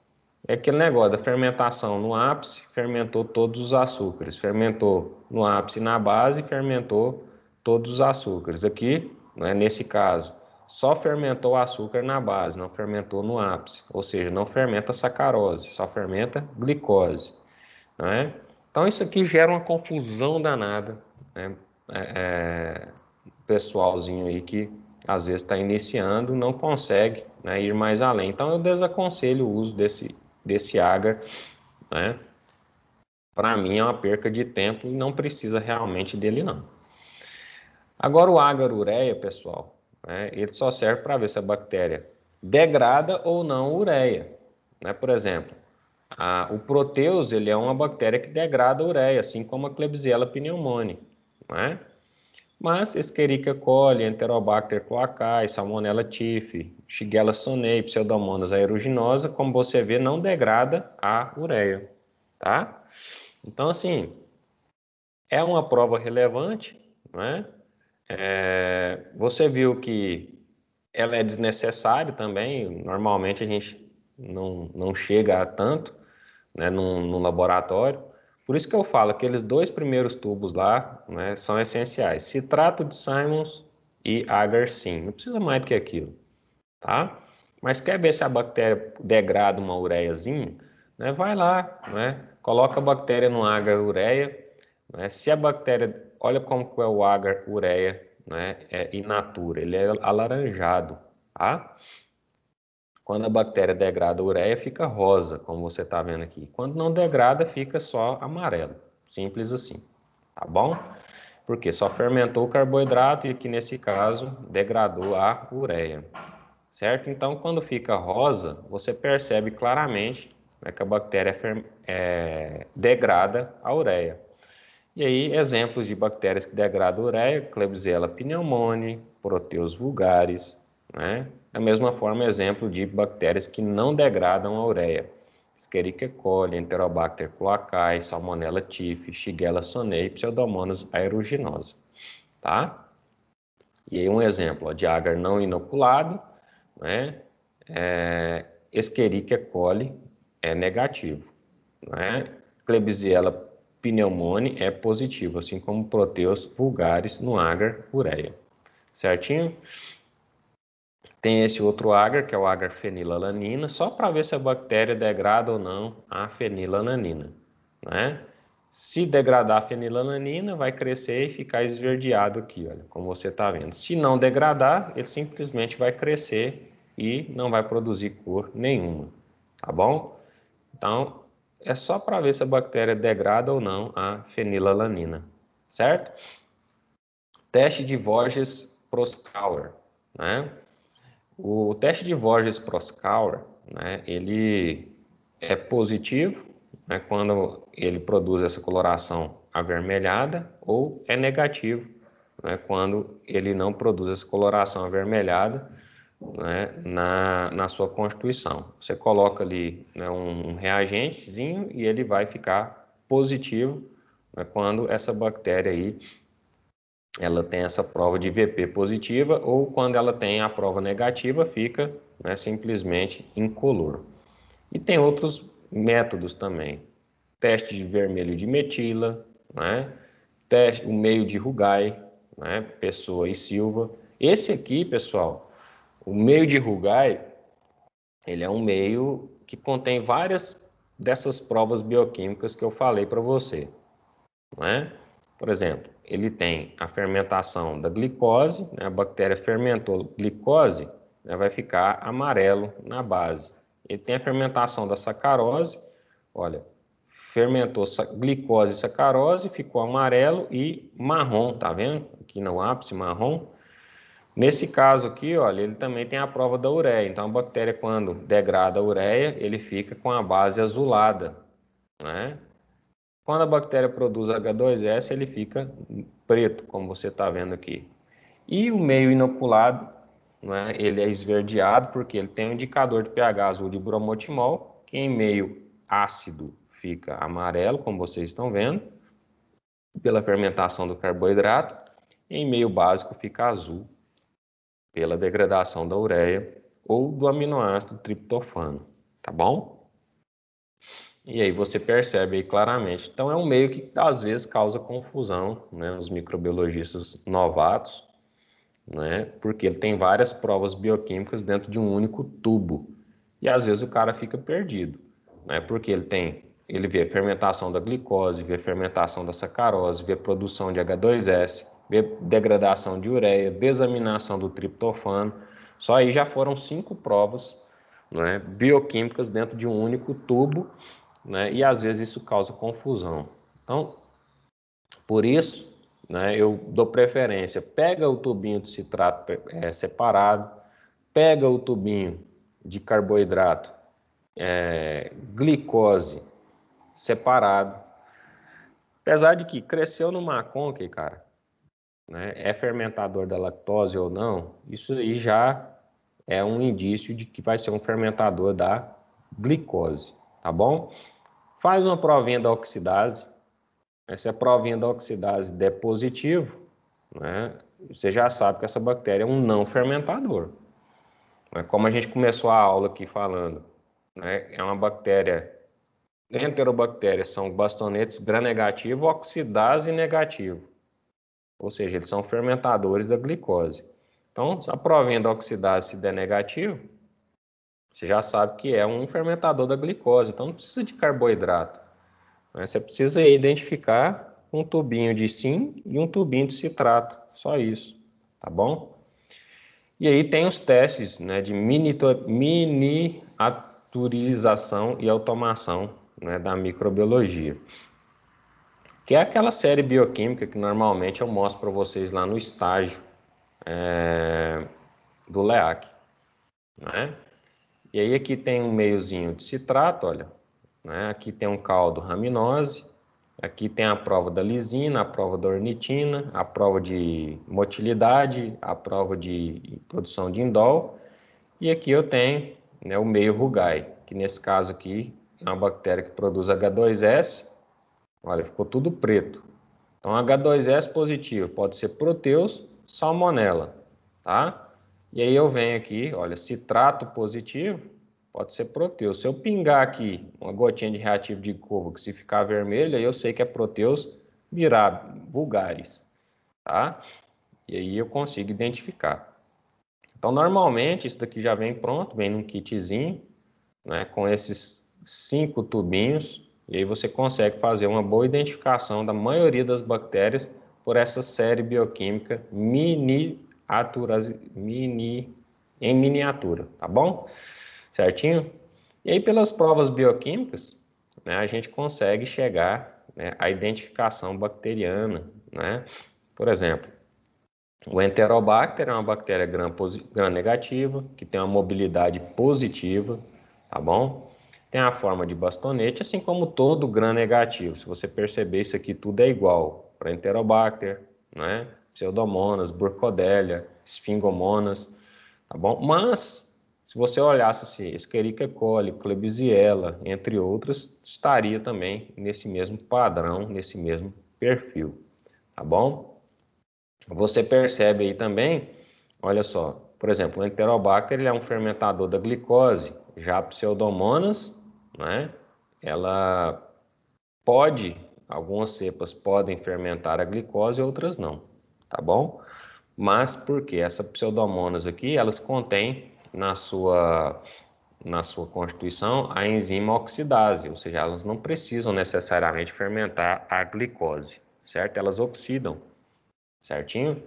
é aquele negócio da fermentação no ápice, fermentou todos os açúcares. Fermentou no ápice na base, fermentou todos os açúcares. Aqui, né, nesse caso, só fermentou o açúcar na base, não fermentou no ápice, ou seja, não fermenta sacarose, só fermenta glicose. Né? Então isso aqui gera uma confusão danada, né? É, é pessoalzinho aí que às vezes está iniciando, não consegue né, ir mais além. Então eu desaconselho o uso desse, desse agar, né? Para mim é uma perca de tempo e não precisa realmente dele não. Agora o agar ureia, pessoal, né? Ele só serve para ver se a bactéria degrada ou não ureia. Né? Por exemplo, a, o Proteus ele é uma bactéria que degrada a ureia, assim como a Klebsiella pneumoniae. Né? Mas Escherichia coli, Enterobacter cloacae, Salmonella tifi, Shigella sonei, Pseudomonas aeruginosa, como você vê, não degrada a ureia, tá? Então, assim, é uma prova relevante, né? É, você viu que ela é desnecessária também, normalmente a gente não, não chega a tanto né, num, num laboratório. Por isso que eu falo que aqueles dois primeiros tubos lá né, são essenciais. Citrato de Simons e sim, Não precisa mais do que aquilo, tá? Mas quer ver se a bactéria degrada uma ureiazinha? Né, vai lá, né? Coloca a bactéria no agar ureia. Né, se a bactéria olha como é o agar ureia, né, é, in natura, ele é alaranjado, tá? Quando a bactéria degrada a ureia, fica rosa, como você está vendo aqui. Quando não degrada, fica só amarelo. Simples assim, tá bom? Porque só fermentou o carboidrato e aqui nesse caso degradou a ureia, certo? Então, quando fica rosa, você percebe claramente né, que a bactéria é, degrada a ureia. E aí, exemplos de bactérias que degradam a ureia, Klebsiella pneumoniae, Proteus vulgaris, né? Da mesma forma, exemplo de bactérias que não degradam a ureia, Escherichia coli, Enterobacter cloacae, Salmonella tifi, Shigella sonnei, Pseudomonas aeruginosa, tá? E aí um exemplo ó, de agar não inoculado, né? É, Escherichia coli é negativo, né? Klebsiella pneumone é positivo, assim como proteus vulgares no agar ureia. Certinho? Tem esse outro agar, que é o agar fenilalanina, só para ver se a bactéria degrada ou não a fenilalanina. Né? Se degradar a fenilalanina, vai crescer e ficar esverdeado aqui, olha, como você está vendo. Se não degradar, ele simplesmente vai crescer e não vai produzir cor nenhuma, tá bom? Então, é só para ver se a bactéria degrada ou não a fenilalanina, certo? Teste de Voges proskauer né? O teste de Voges proskauer né, ele é positivo né, quando ele produz essa coloração avermelhada ou é negativo né, quando ele não produz essa coloração avermelhada né, na, na sua constituição. Você coloca ali né, um, um reagentezinho e ele vai ficar positivo né, quando essa bactéria aí ela tem essa prova de VP positiva ou quando ela tem a prova negativa fica né, simplesmente incolor. E tem outros métodos também. Teste de vermelho de metila, né? Teste, o meio de Rugai, né? Pessoa e Silva. Esse aqui, pessoal, o meio de Rugai, ele é um meio que contém várias dessas provas bioquímicas que eu falei para você. Né? Por exemplo, ele tem a fermentação da glicose, né? a bactéria fermentou glicose, né? vai ficar amarelo na base. Ele tem a fermentação da sacarose, olha, fermentou glicose e sacarose, ficou amarelo e marrom, tá vendo? Aqui no ápice, marrom. Nesse caso aqui, olha, ele também tem a prova da ureia. Então, a bactéria, quando degrada a ureia, ele fica com a base azulada, né? Quando a bactéria produz H2S, ele fica preto, como você está vendo aqui. E o meio inoculado, né, ele é esverdeado porque ele tem um indicador de pH azul de bromotimol, que em meio ácido fica amarelo, como vocês estão vendo, pela fermentação do carboidrato, em meio básico fica azul pela degradação da ureia ou do aminoácido triptofano, tá bom? E aí você percebe aí claramente. Então é um meio que às vezes causa confusão, né, os microbiologistas novatos, né, porque ele tem várias provas bioquímicas dentro de um único tubo. E às vezes o cara fica perdido, né, porque ele tem ele vê a fermentação da glicose, vê a fermentação da sacarose, vê a produção de H2S, degradação de ureia, desaminação do triptofano. Só aí já foram cinco provas né, bioquímicas dentro de um único tubo, né, e às vezes isso causa confusão. Então, por isso, né, eu dou preferência, pega o tubinho de citrato é, separado, pega o tubinho de carboidrato, é, glicose separado. Apesar de que cresceu no Maconque, cara, né, é fermentador da lactose ou não, isso aí já é um indício de que vai ser um fermentador da glicose, tá bom? Faz uma provinha da oxidase. Se a provinha da oxidase der positivo, né, você já sabe que essa bactéria é um não fermentador. Né? Como a gente começou a aula aqui falando, né, é uma bactéria Enterobactérias são bastonetes gram negativo, oxidase negativo. Ou seja, eles são fermentadores da glicose. Então, se a provenda oxidase se der negativo, você já sabe que é um fermentador da glicose, então não precisa de carboidrato. Né? Você precisa identificar um tubinho de sim e um tubinho de citrato, só isso, tá bom? E aí tem os testes né, de miniaturização e automação né, da microbiologia que é aquela série bioquímica que normalmente eu mostro para vocês lá no estágio é, do LEAC. Né? E aí aqui tem um meiozinho de citrato, olha. Né? Aqui tem um caldo raminose, aqui tem a prova da lisina, a prova da ornitina, a prova de motilidade, a prova de produção de indol. E aqui eu tenho né, o meio rugai, que nesse caso aqui é uma bactéria que produz H2S, Olha, ficou tudo preto. Então, H2S positivo pode ser Proteus, Salmonella, tá? E aí eu venho aqui, olha, citrato positivo pode ser Proteus. Se eu pingar aqui uma gotinha de reativo de curva que se ficar vermelho, aí eu sei que é Proteus virado, vulgares, tá? E aí eu consigo identificar. Então, normalmente, isso daqui já vem pronto, vem num kitzinho, né, com esses cinco tubinhos e aí você consegue fazer uma boa identificação da maioria das bactérias por essa série bioquímica miniaturas, mini, em miniatura, tá bom? Certinho? E aí pelas provas bioquímicas, né, a gente consegue chegar né, à identificação bacteriana, né? Por exemplo, o Enterobacter é uma bactéria gram-negativa, gram que tem uma mobilidade positiva, tá bom? tem a forma de bastonete, assim como todo gram-negativo. Se você perceber, isso aqui tudo é igual para Enterobacter, né? Pseudomonas, Burkholderia, Esfingomonas, tá bom? Mas, se você olhasse assim, Escherichia coli, Klebsiella, entre outras, estaria também nesse mesmo padrão, nesse mesmo perfil, tá bom? Você percebe aí também, olha só, por exemplo, o Enterobacter ele é um fermentador da glicose, já Pseudomonas né? Ela pode, algumas cepas podem fermentar a glicose e outras não, tá bom? Mas porque essa pseudomonas aqui, elas contêm na sua na sua constituição a enzima oxidase, ou seja, elas não precisam necessariamente fermentar a glicose, certo? Elas oxidam, certinho?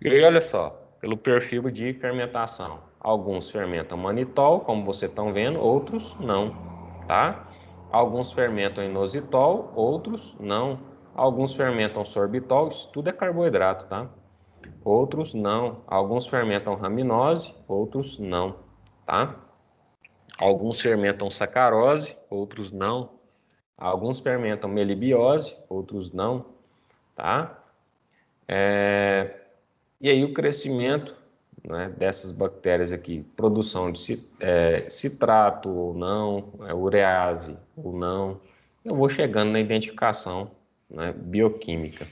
E aí, olha só, pelo perfil de fermentação. Alguns fermentam manitol, como vocês estão vendo, outros não tá? Alguns fermentam inositol, outros não. Alguns fermentam sorbitol, isso tudo é carboidrato, tá? Outros não. Alguns fermentam raminose, outros não, tá? Alguns fermentam sacarose, outros não. Alguns fermentam melibiose, outros não, tá? É... E aí o crescimento né, dessas bactérias aqui, produção de é, citrato ou não, é, urease ou não, eu vou chegando na identificação né, bioquímica.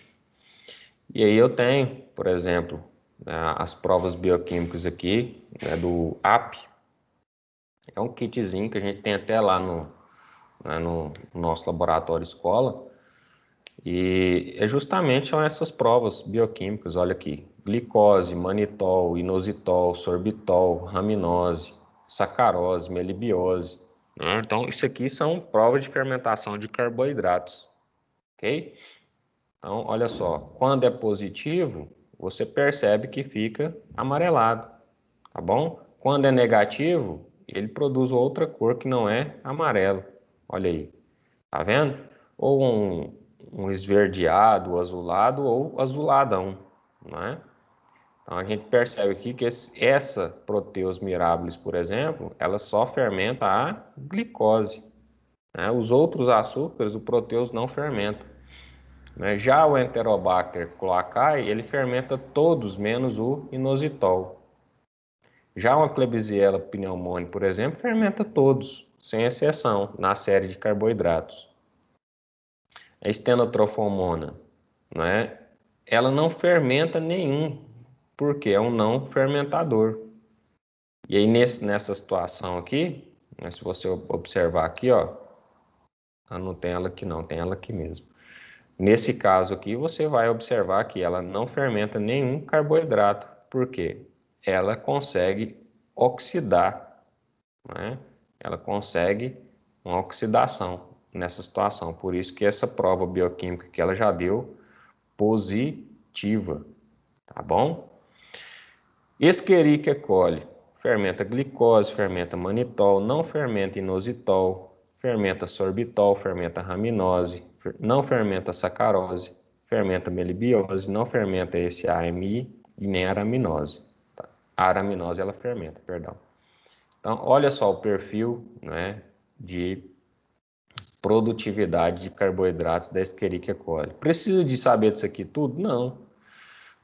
E aí eu tenho, por exemplo, né, as provas bioquímicas aqui né, do AP. É um kitzinho que a gente tem até lá no, né, no nosso laboratório escola. E é justamente são essas provas bioquímicas, olha aqui glicose, manitol, inositol, sorbitol, raminose, sacarose, melibiose. Né? Então, isso aqui são provas de fermentação de carboidratos, ok? Então, olha só, quando é positivo, você percebe que fica amarelado, tá bom? Quando é negativo, ele produz outra cor que não é amarelo. Olha aí, tá vendo? Ou um, um esverdeado, azulado ou azuladão, né? Então a gente percebe aqui que esse, essa proteus mirabilis, por exemplo, ela só fermenta a glicose. Né? Os outros açúcares, o proteus não fermenta. Né? Já o Enterobacter cloacae, ele fermenta todos, menos o inositol. Já uma Klebsiella pneumoniae, por exemplo, fermenta todos, sem exceção, na série de carboidratos. A estenotrofomona, né? ela não fermenta nenhum porque é um não fermentador. E aí nesse, nessa situação aqui, né, se você observar aqui, ó, ah, não tem ela aqui não, tem ela aqui mesmo. Nesse caso aqui, você vai observar que ela não fermenta nenhum carboidrato, porque ela consegue oxidar, né? ela consegue uma oxidação nessa situação. Por isso que essa prova bioquímica que ela já deu, positiva, tá bom? Escherichia coli fermenta glicose, fermenta manitol, não fermenta inositol, fermenta sorbitol, fermenta raminose, não fermenta sacarose, fermenta melibiose, não fermenta esse AMI e nem araminose. Tá? A araminose ela fermenta, perdão. Então, olha só o perfil né, de produtividade de carboidratos da Escherichia coli. Precisa de saber disso aqui tudo? Não.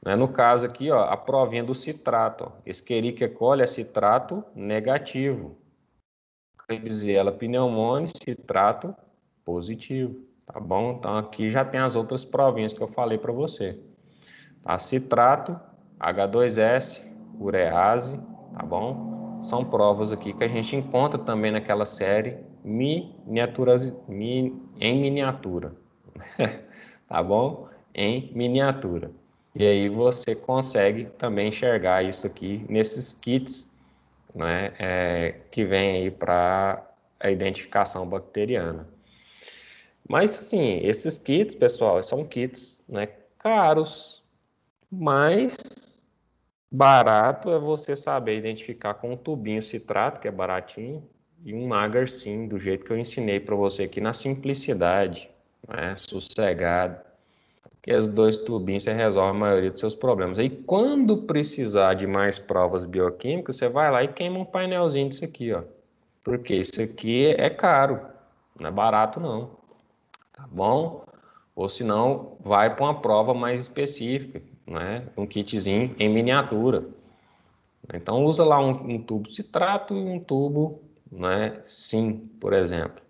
Né? No caso aqui, ó, a provinha do citrato. Ó. Escherichia coli é citrato negativo. Klebsiella é pneumone, citrato positivo. Tá bom? Então aqui já tem as outras provinhas que eu falei para você. Tá? Citrato, H2S, urease, tá bom? São provas aqui que a gente encontra também naquela série miniaturas, em miniatura. tá bom? Em miniatura. E aí você consegue também enxergar isso aqui nesses kits né, é, que vem aí para a identificação bacteriana. Mas sim, esses kits, pessoal, são kits né, caros, mas barato é você saber identificar com um tubinho citrato, que é baratinho, e um agar sim, do jeito que eu ensinei para você aqui na simplicidade, né, sossegado que as dois tubinhos você resolve a maioria dos seus problemas. Aí quando precisar de mais provas bioquímicas, você vai lá e queima um painelzinho disso aqui, ó. Porque isso aqui é caro, não é barato não. Tá bom? Ou se não, vai para uma prova mais específica, né? Um kitzinho em miniatura. Então usa lá um, um tubo citrato e um tubo, né? Sim, por exemplo.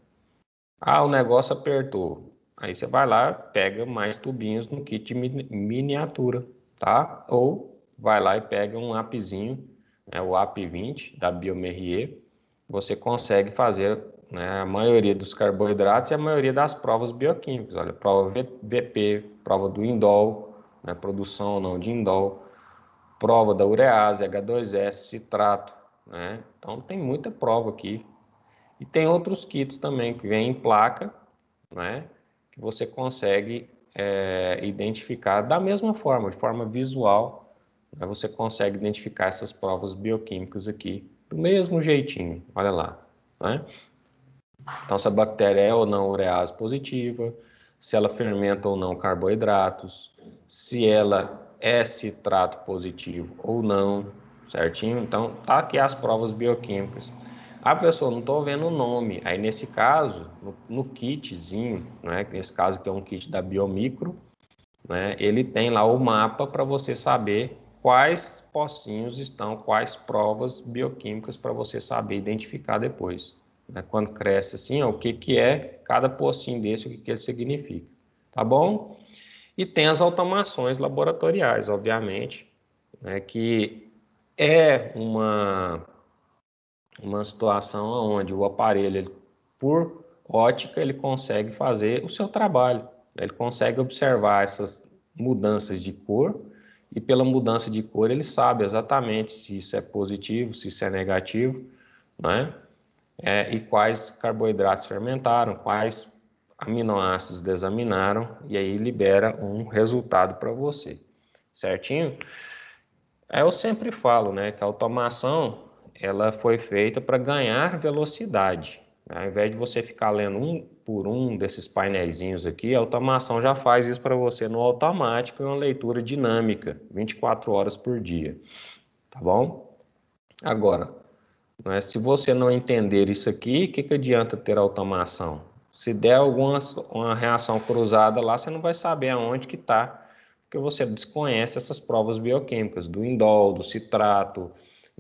Ah, o negócio apertou Aí você vai lá, pega mais tubinhos no kit miniatura, tá? Ou vai lá e pega um appzinho, né, o app 20 da Biomerrier, você consegue fazer né, a maioria dos carboidratos e a maioria das provas bioquímicas. Olha, prova BP, prova do indol, né, produção ou não de indol, prova da urease, H2S, citrato, né? Então tem muita prova aqui. E tem outros kits também que vem em placa, né? que você consegue é, identificar da mesma forma, de forma visual, né, você consegue identificar essas provas bioquímicas aqui do mesmo jeitinho, olha lá. Né? Então, se a bactéria é ou não urease positiva, se ela fermenta ou não carboidratos, se ela é citrato positivo ou não, certinho? Então, tá aqui as provas bioquímicas ah, pessoal, não estou vendo o nome. Aí, nesse caso, no, no kitzinho, né, nesse caso que é um kit da Biomicro, né, ele tem lá o mapa para você saber quais pocinhos estão, quais provas bioquímicas para você saber identificar depois. Né, quando cresce assim, ó, o que, que é cada pocinho desse, o que, que ele significa. Tá bom? E tem as automações laboratoriais, obviamente, né, que é uma uma situação onde o aparelho, ele, por ótica, ele consegue fazer o seu trabalho. Ele consegue observar essas mudanças de cor e pela mudança de cor ele sabe exatamente se isso é positivo, se isso é negativo, né? É, e quais carboidratos fermentaram, quais aminoácidos desaminaram e aí libera um resultado para você, certinho? É, eu sempre falo, né, que a automação ela foi feita para ganhar velocidade. Né? Ao invés de você ficar lendo um por um desses painéis aqui, a automação já faz isso para você no automático e uma leitura dinâmica, 24 horas por dia. Tá bom? Agora, né, se você não entender isso aqui, o que, que adianta ter automação? Se der alguma uma reação cruzada lá, você não vai saber aonde que está, porque você desconhece essas provas bioquímicas, do indol, do citrato,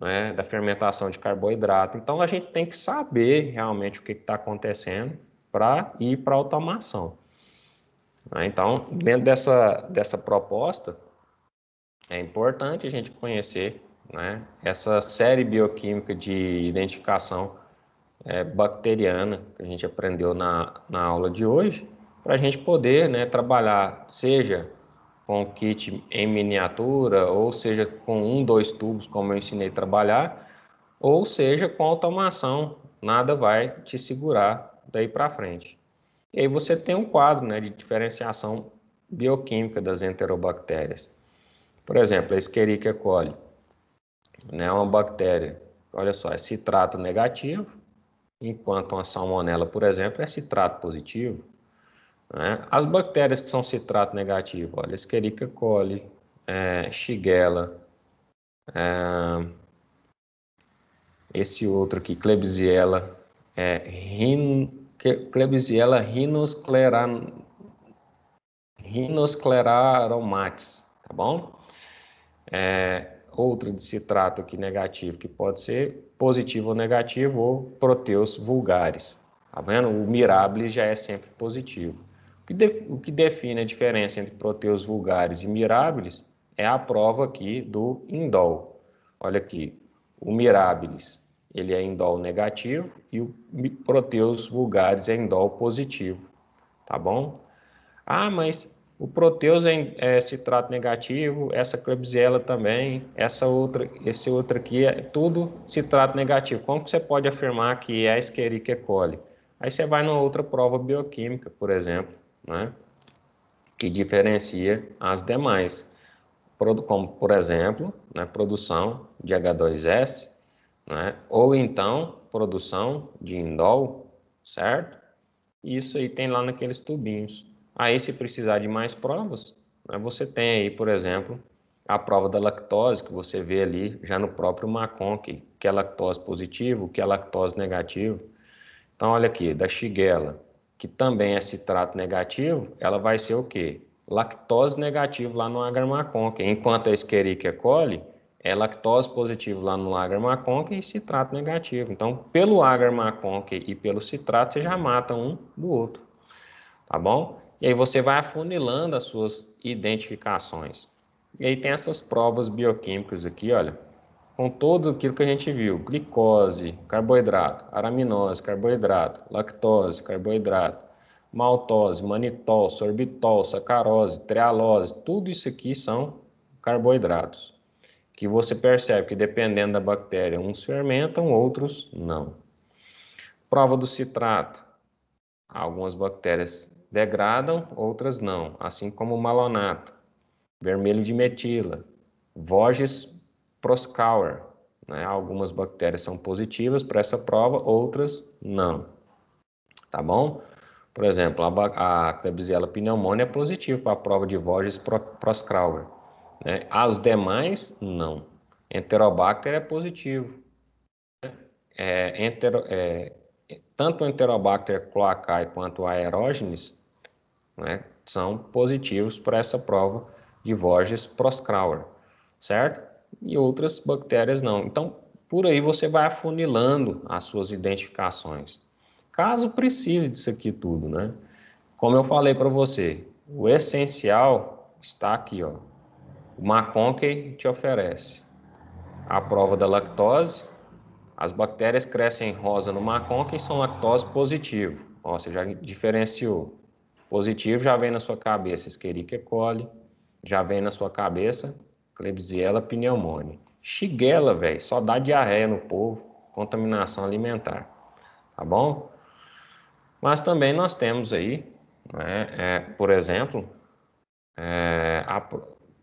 né, da fermentação de carboidrato. Então a gente tem que saber realmente o que está acontecendo para ir para a automação. Né. Então, dentro dessa, dessa proposta, é importante a gente conhecer né, essa série bioquímica de identificação é, bacteriana que a gente aprendeu na, na aula de hoje, para a gente poder né, trabalhar, seja com kit em miniatura, ou seja, com um, dois tubos, como eu ensinei a trabalhar, ou seja, com automação, nada vai te segurar daí para frente. E aí você tem um quadro né, de diferenciação bioquímica das enterobactérias. Por exemplo, a Escherichia coli, né, uma bactéria, olha só, é citrato negativo, enquanto uma salmonela, por exemplo, é citrato positivo. Né? As bactérias que são citrato negativo, olha, Escherichia coli, é, Shigella, é, esse outro aqui, Klebsiella, é, rin, Klebsiella rhinoscleraromatis, tá bom? É, outro de citrato aqui negativo, que pode ser positivo ou negativo, ou proteus vulgares. Tá vendo? O mirabilis já é sempre positivo. O que define a diferença entre proteus vulgares e mirabilis é a prova aqui do indol. Olha aqui, o mirabilis ele é indol negativo e o proteus vulgares é indol positivo, tá bom? Ah, mas o proteus é, é citrato negativo, essa klebsiella também, essa outra, esse outro aqui é tudo citrato negativo. Como você pode afirmar que é a Escherichia coli? Aí você vai numa outra prova bioquímica, por exemplo né, que diferencia as demais, como, por exemplo, né, produção de H2S, né, ou então produção de indol, certo? Isso aí tem lá naqueles tubinhos. Aí, se precisar de mais provas, né, você tem aí, por exemplo, a prova da lactose, que você vê ali já no próprio Macon, que, que é lactose positivo, que é lactose negativo. Então, olha aqui, da Shigella, que também é citrato negativo, ela vai ser o quê? Lactose negativo lá no agar agramaconca. Enquanto a Escherichia coli é lactose positivo lá no agar agramaconca e citrato negativo. Então, pelo agar agramaconca e pelo citrato, você já mata um do outro. Tá bom? E aí você vai afunilando as suas identificações. E aí tem essas provas bioquímicas aqui, olha com tudo aquilo que a gente viu: glicose, carboidrato, araminose, carboidrato, lactose, carboidrato, maltose, manitol, sorbitol, sacarose, trealose, tudo isso aqui são carboidratos. Que você percebe que dependendo da bactéria, uns fermentam, outros não. Prova do citrato: algumas bactérias degradam, outras não, assim como o malonato, vermelho de metila, Voges Proskauer. Né? Algumas bactérias são positivas para essa prova, outras não. Tá bom? Por exemplo, a, a Klebsiella pneumoniae é positiva para a prova de Voges Proskauer. Né? As demais, não. Enterobacter é positivo. Né? É, entero, é, tanto o Enterobacter cloacae quanto o Aerógenes né, são positivos para essa prova de Voges Proskauer, certo? e outras bactérias não. Então, por aí você vai afunilando as suas identificações. Caso precise disso aqui tudo, né? Como eu falei para você, o essencial está aqui, ó. O McConkey te oferece a prova da lactose. As bactérias crescem rosa no McConkey são lactose positivo. Ó, você já diferenciou. Positivo já vem na sua cabeça Escherichia coli, já vem na sua cabeça Klebsiella pneumoniae. Shigella, velho, só dá diarreia no povo, contaminação alimentar, tá bom? Mas também nós temos aí, né, é, por exemplo, é,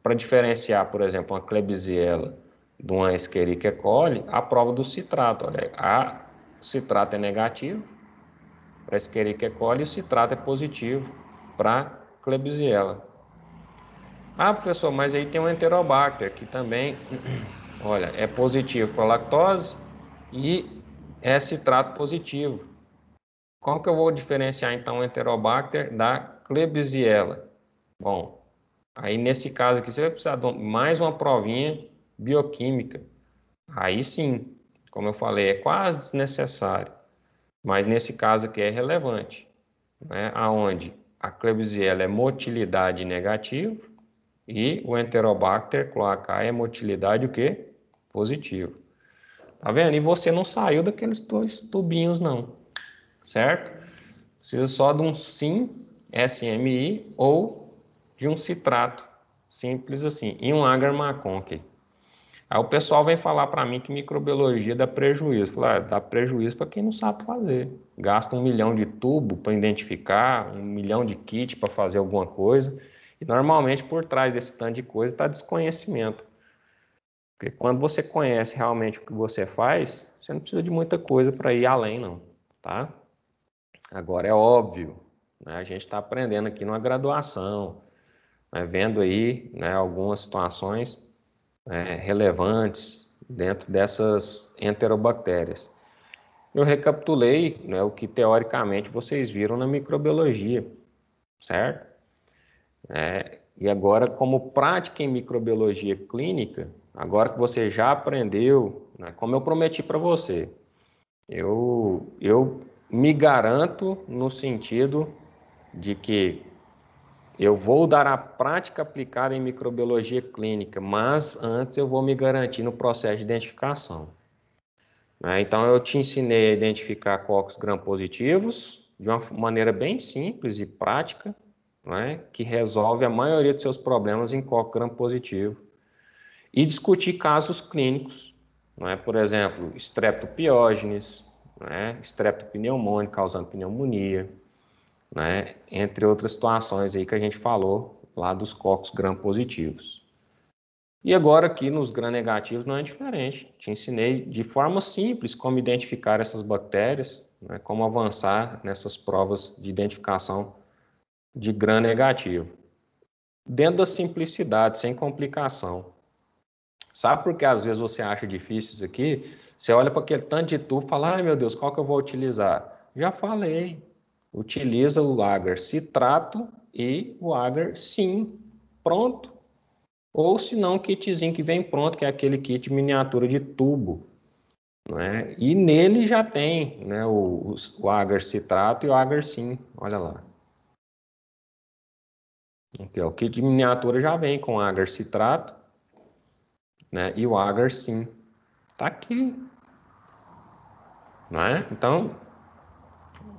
para diferenciar, por exemplo, uma Klebsiella de uma Escherichia coli, a prova do citrato, olha, a, o citrato é negativo para Escherichia coli e o citrato é positivo para Klebsiella. Ah, professor, mas aí tem um enterobacter que também, olha, é positivo para lactose e é citrato positivo. Como que eu vou diferenciar então o enterobacter da Klebsiella? Bom, aí nesse caso aqui você vai precisar de mais uma provinha bioquímica. Aí sim, como eu falei, é quase desnecessário, mas nesse caso aqui é relevante, né? Aonde a Klebsiella é motilidade negativa e o Enterobacter cloacae é motilidade o quê? Positivo. Tá vendo? E você não saiu daqueles dois tubinhos não, certo? Precisa só de um sim, SMI ou de um citrato, simples assim, e um agar McConkie. Aí o pessoal vem falar para mim que microbiologia dá prejuízo. Falar, ah, dá prejuízo para quem não sabe fazer. Gasta um milhão de tubo para identificar, um milhão de kit para fazer alguma coisa. E normalmente por trás desse tanto de coisa está desconhecimento. Porque quando você conhece realmente o que você faz, você não precisa de muita coisa para ir além, não, tá? Agora é óbvio, né? a gente está aprendendo aqui numa graduação, né? vendo aí né, algumas situações né, relevantes dentro dessas enterobactérias. Eu recapitulei né, o que teoricamente vocês viram na microbiologia, certo? É, e agora, como prática em microbiologia clínica, agora que você já aprendeu, né, como eu prometi para você, eu, eu me garanto no sentido de que eu vou dar a prática aplicada em microbiologia clínica, mas antes eu vou me garantir no processo de identificação. Né? Então, eu te ensinei a identificar cocos gram-positivos de uma maneira bem simples e prática, né, que resolve a maioria dos seus problemas em Cochrane positivo, e discutir casos clínicos, né, por exemplo, estreptopiógenes, né, streptopneumônio causando pneumonia, né, entre outras situações aí que a gente falou lá dos cocos gram-positivos. E agora aqui nos gram-negativos não é diferente. Te ensinei de forma simples como identificar essas bactérias, né, como avançar nessas provas de identificação de gram negativo. Dentro da simplicidade, sem complicação. Sabe por que às vezes você acha difícil isso aqui? Você olha para aquele tanto de tubo e fala, ai meu Deus, qual que eu vou utilizar? Já falei, utiliza o agar citrato e o agar sim, pronto. Ou se não, o kitzinho que vem pronto, que é aquele kit miniatura de tubo. Né? E nele já tem né, o, o agar citrato e o agar sim, olha lá. Então, é o kit de miniatura já vem com agar citrato, né? E o agar sim. Tá aqui. Não é? Então,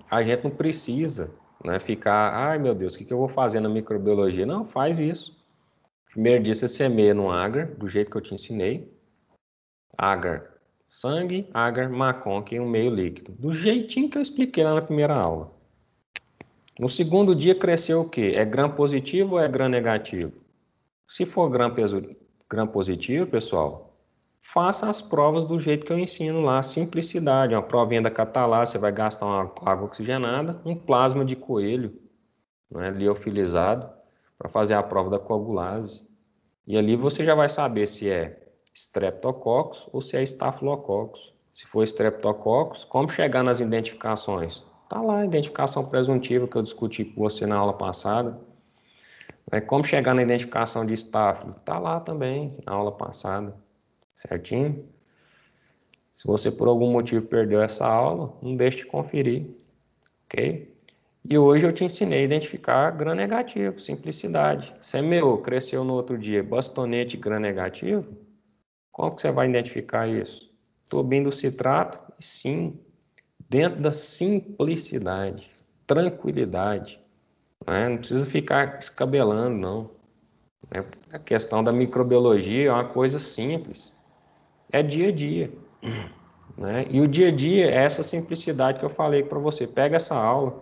a gente não precisa né, ficar, ai meu Deus, o que, que eu vou fazer na microbiologia? Não, faz isso. Primeiro dia você semeia no agar, do jeito que eu te ensinei. Agar sangue, agar macon, que é um meio líquido. Do jeitinho que eu expliquei lá na primeira aula. No segundo dia cresceu o quê? É gram positivo ou é gram negativo? Se for gram, positivo, pessoal, faça as provas do jeito que eu ensino lá, simplicidade. Uma provinha da catalá, você vai gastar uma água oxigenada, um plasma de coelho, né, liofilizado, para fazer a prova da coagulase. E ali você já vai saber se é streptococcus ou se é estafilococcus. Se for streptococcus, como chegar nas identificações? Está lá a identificação presuntiva que eu discuti com você na aula passada. É como chegar na identificação de estáfilo? Está lá também, na aula passada. Certinho? Se você por algum motivo perdeu essa aula, não deixe de conferir. Ok? E hoje eu te ensinei a identificar grã negativo, simplicidade. Semeou, é cresceu no outro dia, bastonete grã negativo. Como que você vai identificar isso? Turbina do citrato? Sim, dentro da simplicidade, tranquilidade. Né? Não precisa ficar escabelando, não. Né? A questão da microbiologia é uma coisa simples. É dia a dia. Né? E o dia a dia é essa simplicidade que eu falei para você. Pega essa aula,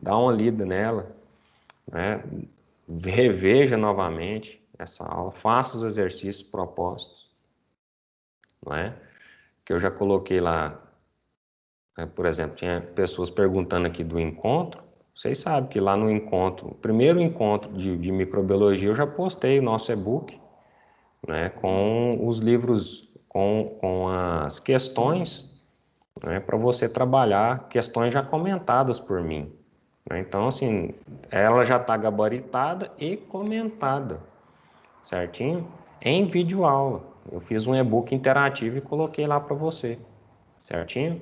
dá uma lida nela, né? reveja novamente essa aula, faça os exercícios propostos, né? que eu já coloquei lá né? Por exemplo, tinha pessoas perguntando aqui do encontro. Vocês sabem que lá no encontro, primeiro encontro de, de microbiologia, eu já postei o nosso e-book né, com os livros, com, com as questões né, para você trabalhar questões já comentadas por mim. Né? Então, assim, ela já está gabaritada e comentada, certinho? Em vídeo aula. Eu fiz um e-book interativo e coloquei lá para você, certinho?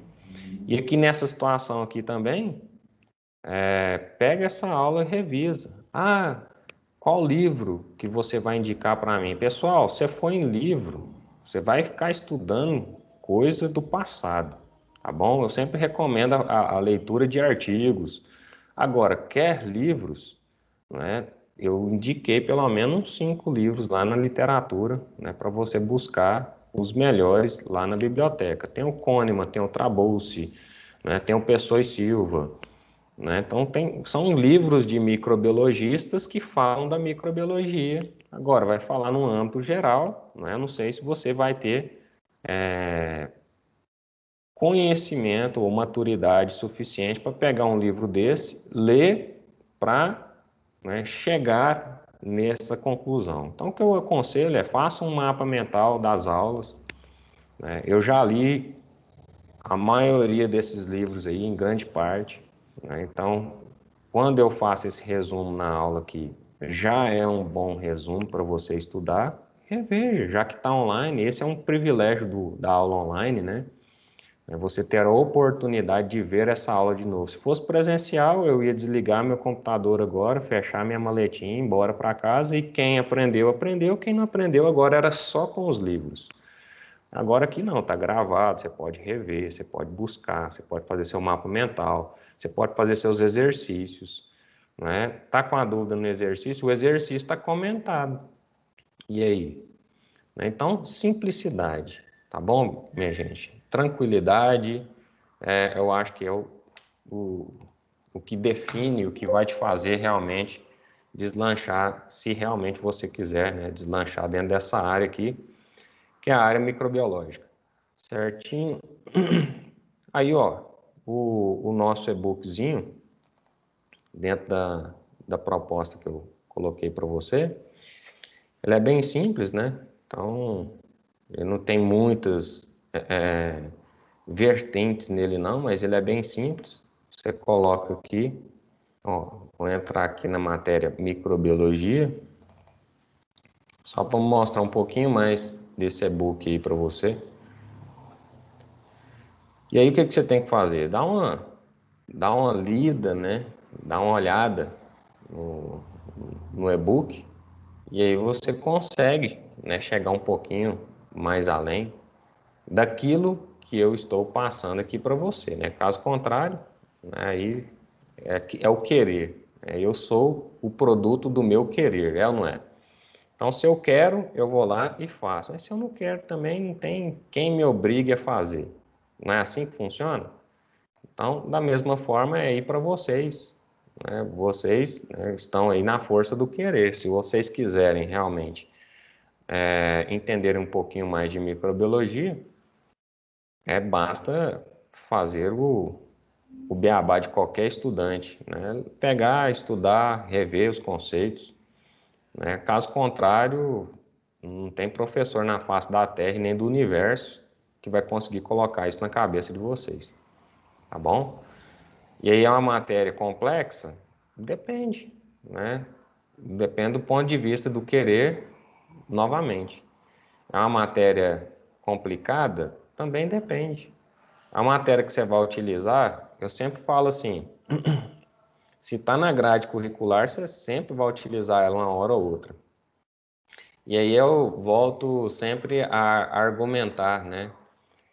E aqui nessa situação aqui também, é, pega essa aula e revisa. Ah, qual livro que você vai indicar para mim? Pessoal, você foi em livro, você vai ficar estudando coisa do passado, tá bom? Eu sempre recomendo a, a leitura de artigos. Agora, quer livros, né? Eu indiquei pelo menos cinco livros lá na literatura, né, para você buscar os melhores lá na biblioteca. Tem o Kahneman, tem o Trabouce, né, tem o Pessoa e Silva. Né? Então, tem, são livros de microbiologistas que falam da microbiologia. Agora, vai falar num âmbito geral, né? não sei se você vai ter é, conhecimento ou maturidade suficiente para pegar um livro desse, ler, para né, chegar nessa conclusão. Então, o que eu aconselho é faça um mapa mental das aulas. Né? Eu já li a maioria desses livros aí, em grande parte. Né? Então, quando eu faço esse resumo na aula que já é um bom resumo para você estudar, reveja, já que está online, esse é um privilégio do, da aula online, né? É você terá a oportunidade de ver essa aula de novo. Se fosse presencial, eu ia desligar meu computador agora, fechar minha maletinha, ir embora para casa e quem aprendeu, aprendeu. Quem não aprendeu, agora era só com os livros. Agora aqui não, está gravado, você pode rever, você pode buscar, você pode fazer seu mapa mental, você pode fazer seus exercícios. Né? Tá com a dúvida no exercício? O exercício está comentado. E aí? Então, simplicidade, tá bom, minha gente? tranquilidade, é, eu acho que é o, o, o que define, o que vai te fazer realmente deslanchar, se realmente você quiser né, deslanchar dentro dessa área aqui, que é a área microbiológica. Certinho? Aí, ó, o, o nosso e-bookzinho, dentro da, da proposta que eu coloquei para você, ele é bem simples, né? Então, ele não tem muitas é, é, vertentes nele não, mas ele é bem simples. Você coloca aqui, ó, vou entrar aqui na matéria microbiologia, só para mostrar um pouquinho mais desse e-book aí para você. E aí o que, que você tem que fazer? Dá uma, dá uma lida, né? Dá uma olhada no, no e-book e aí você consegue né, chegar um pouquinho mais além daquilo que eu estou passando aqui para você, né? Caso contrário, né, aí é, é o querer. Né? Eu sou o produto do meu querer, é ou não é? Então, se eu quero, eu vou lá e faço. Mas se eu não quero também, não tem quem me obrigue a fazer. Não é assim que funciona? Então, da mesma forma, é aí para vocês. Né? Vocês né, estão aí na força do querer. Se vocês quiserem realmente é, entender um pouquinho mais de microbiologia, é, basta fazer o, o beabá de qualquer estudante, né? pegar, estudar, rever os conceitos. Né? Caso contrário, não tem professor na face da Terra e nem do universo que vai conseguir colocar isso na cabeça de vocês. Tá bom? E aí é uma matéria complexa? Depende, né? Depende do ponto de vista do querer, novamente. É uma matéria complicada? Também depende. A matéria que você vai utilizar, eu sempre falo assim: se está na grade curricular, você sempre vai utilizar ela uma hora ou outra. E aí eu volto sempre a argumentar, né?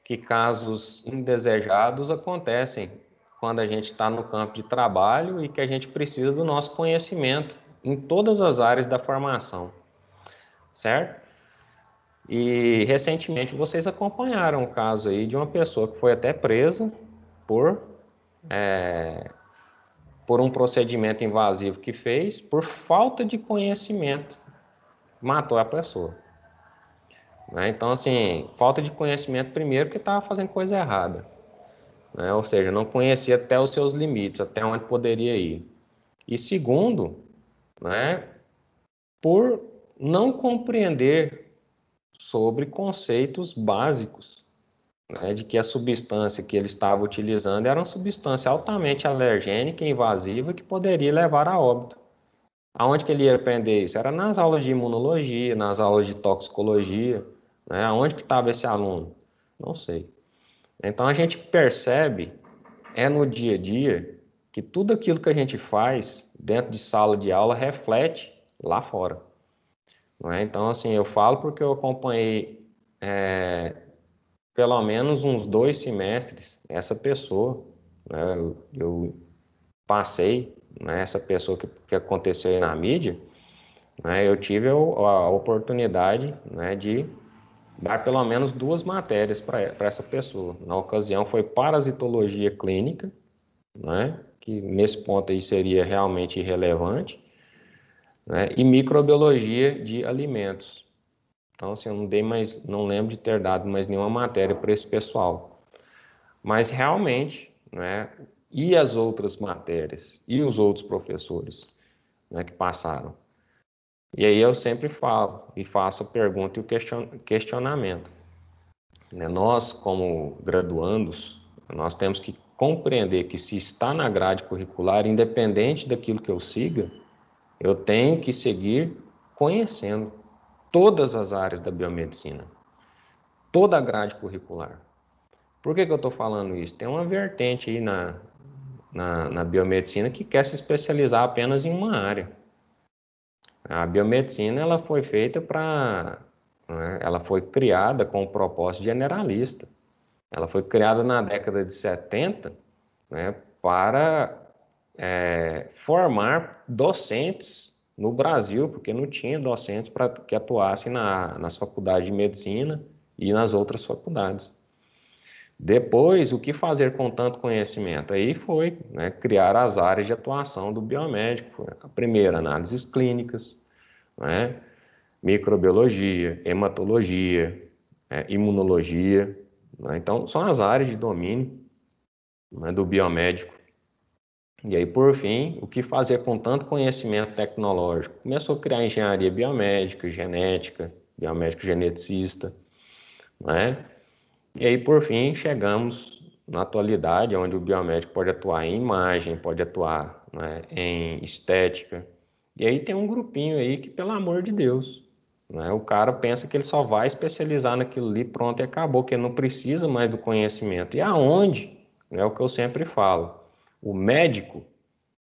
Que casos indesejados acontecem quando a gente está no campo de trabalho e que a gente precisa do nosso conhecimento em todas as áreas da formação, certo? E recentemente vocês acompanharam um caso aí de uma pessoa que foi até presa por, é, por um procedimento invasivo que fez por falta de conhecimento. Matou a pessoa. Né? Então, assim, falta de conhecimento primeiro porque estava fazendo coisa errada. Né? Ou seja, não conhecia até os seus limites, até onde poderia ir. E segundo, né, por não compreender sobre conceitos básicos, né, de que a substância que ele estava utilizando era uma substância altamente alergênica, invasiva, que poderia levar a óbito. Aonde que ele ia aprender isso? Era nas aulas de imunologia, nas aulas de toxicologia, né? Aonde que estava esse aluno? Não sei. Então a gente percebe é no dia a dia que tudo aquilo que a gente faz dentro de sala de aula reflete lá fora. Né? Então, assim, eu falo porque eu acompanhei é, pelo menos uns dois semestres essa pessoa. Né? Eu, eu, passei né, essa pessoa que, que aconteceu aí na mídia. Né, eu tive a, a oportunidade né, de dar pelo menos duas matérias para essa pessoa. Na ocasião foi parasitologia clínica, né, que nesse ponto aí seria realmente irrelevante, né? e microbiologia de alimentos. Então, assim, eu não dei mais, não lembro de ter dado mais nenhuma matéria para esse pessoal. Mas realmente, né, e as outras matérias, e os outros professores né, que passaram. E aí eu sempre falo e faço a pergunta e o questionamento. Né? Nós, como graduandos, nós temos que compreender que se está na grade curricular, independente daquilo que eu siga, eu tenho que seguir conhecendo todas as áreas da biomedicina, toda a grade curricular. Por que, que eu estou falando isso? Tem uma vertente aí na, na, na biomedicina que quer se especializar apenas em uma área. A biomedicina ela foi feita para, né, ela foi criada com o propósito generalista. Ela foi criada na década de 70 né, para é, formar docentes no Brasil, porque não tinha docentes para que atuassem na, nas faculdades de medicina e nas outras faculdades. Depois, o que fazer com tanto conhecimento? Aí foi né, criar as áreas de atuação do biomédico. A primeira, análises clínicas, né, microbiologia, hematologia, é, imunologia. Né, então, são as áreas de domínio né, do biomédico. E aí, por fim, o que fazer com tanto conhecimento tecnológico? Começou a criar engenharia biomédica, genética, biomédico geneticista, né? E aí, por fim, chegamos na atualidade, onde o biomédico pode atuar em imagem, pode atuar né, em estética. E aí tem um grupinho aí que, pelo amor de Deus, né, o cara pensa que ele só vai especializar naquilo ali, pronto e acabou, que ele não precisa mais do conhecimento. E aonde? É o que eu sempre falo o médico,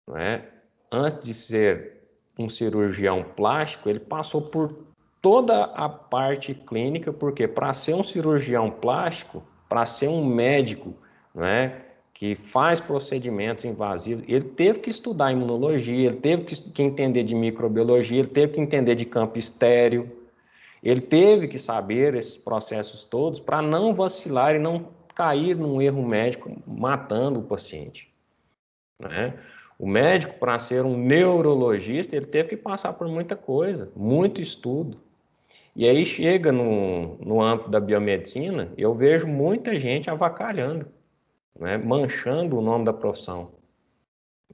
né, antes de ser um cirurgião plástico, ele passou por toda a parte clínica, porque para ser um cirurgião plástico, para ser um médico, né, que faz procedimentos invasivos, ele teve que estudar imunologia, ele teve que entender de microbiologia, ele teve que entender de campo estéreo, ele teve que saber esses processos todos para não vacilar e não cair num erro médico matando o paciente. Né? O médico, para ser um neurologista, ele teve que passar por muita coisa, muito estudo. E aí chega no, no âmbito da biomedicina, eu vejo muita gente avacalhando, né? manchando o nome da profissão.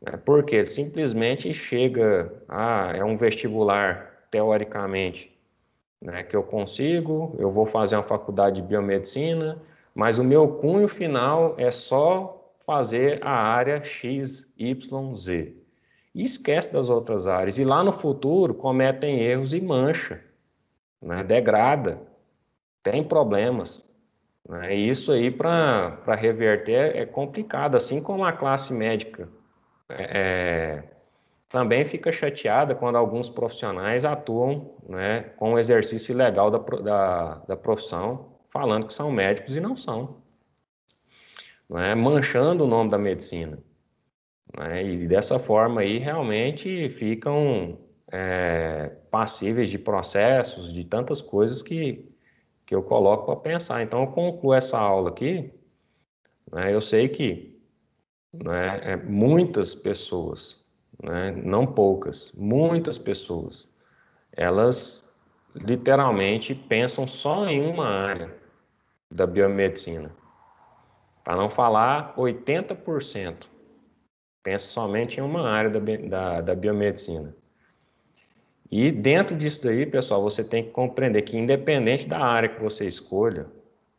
É, Porque simplesmente chega, ah, é um vestibular, teoricamente, né? que eu consigo, eu vou fazer uma faculdade de biomedicina, mas o meu cunho final é só fazer a área X, Y, Z. E esquece das outras áreas. E lá no futuro cometem erros e mancha, né? degrada, tem problemas. Né? E isso aí para reverter é complicado, assim como a classe médica. É, é, também fica chateada quando alguns profissionais atuam né, com o exercício ilegal da, da, da profissão, falando que são médicos e não são né, manchando o nome da medicina. Né, e dessa forma aí realmente ficam é, passíveis de processos, de tantas coisas que, que eu coloco para pensar. Então eu concluo essa aula aqui. Né, eu sei que né, muitas pessoas, é? não poucas, muitas pessoas, elas literalmente pensam só em uma área da biomedicina para não falar 80%. Pensa somente em uma área da, da, da biomedicina. E dentro disso daí, pessoal, você tem que compreender que independente da área que você escolha,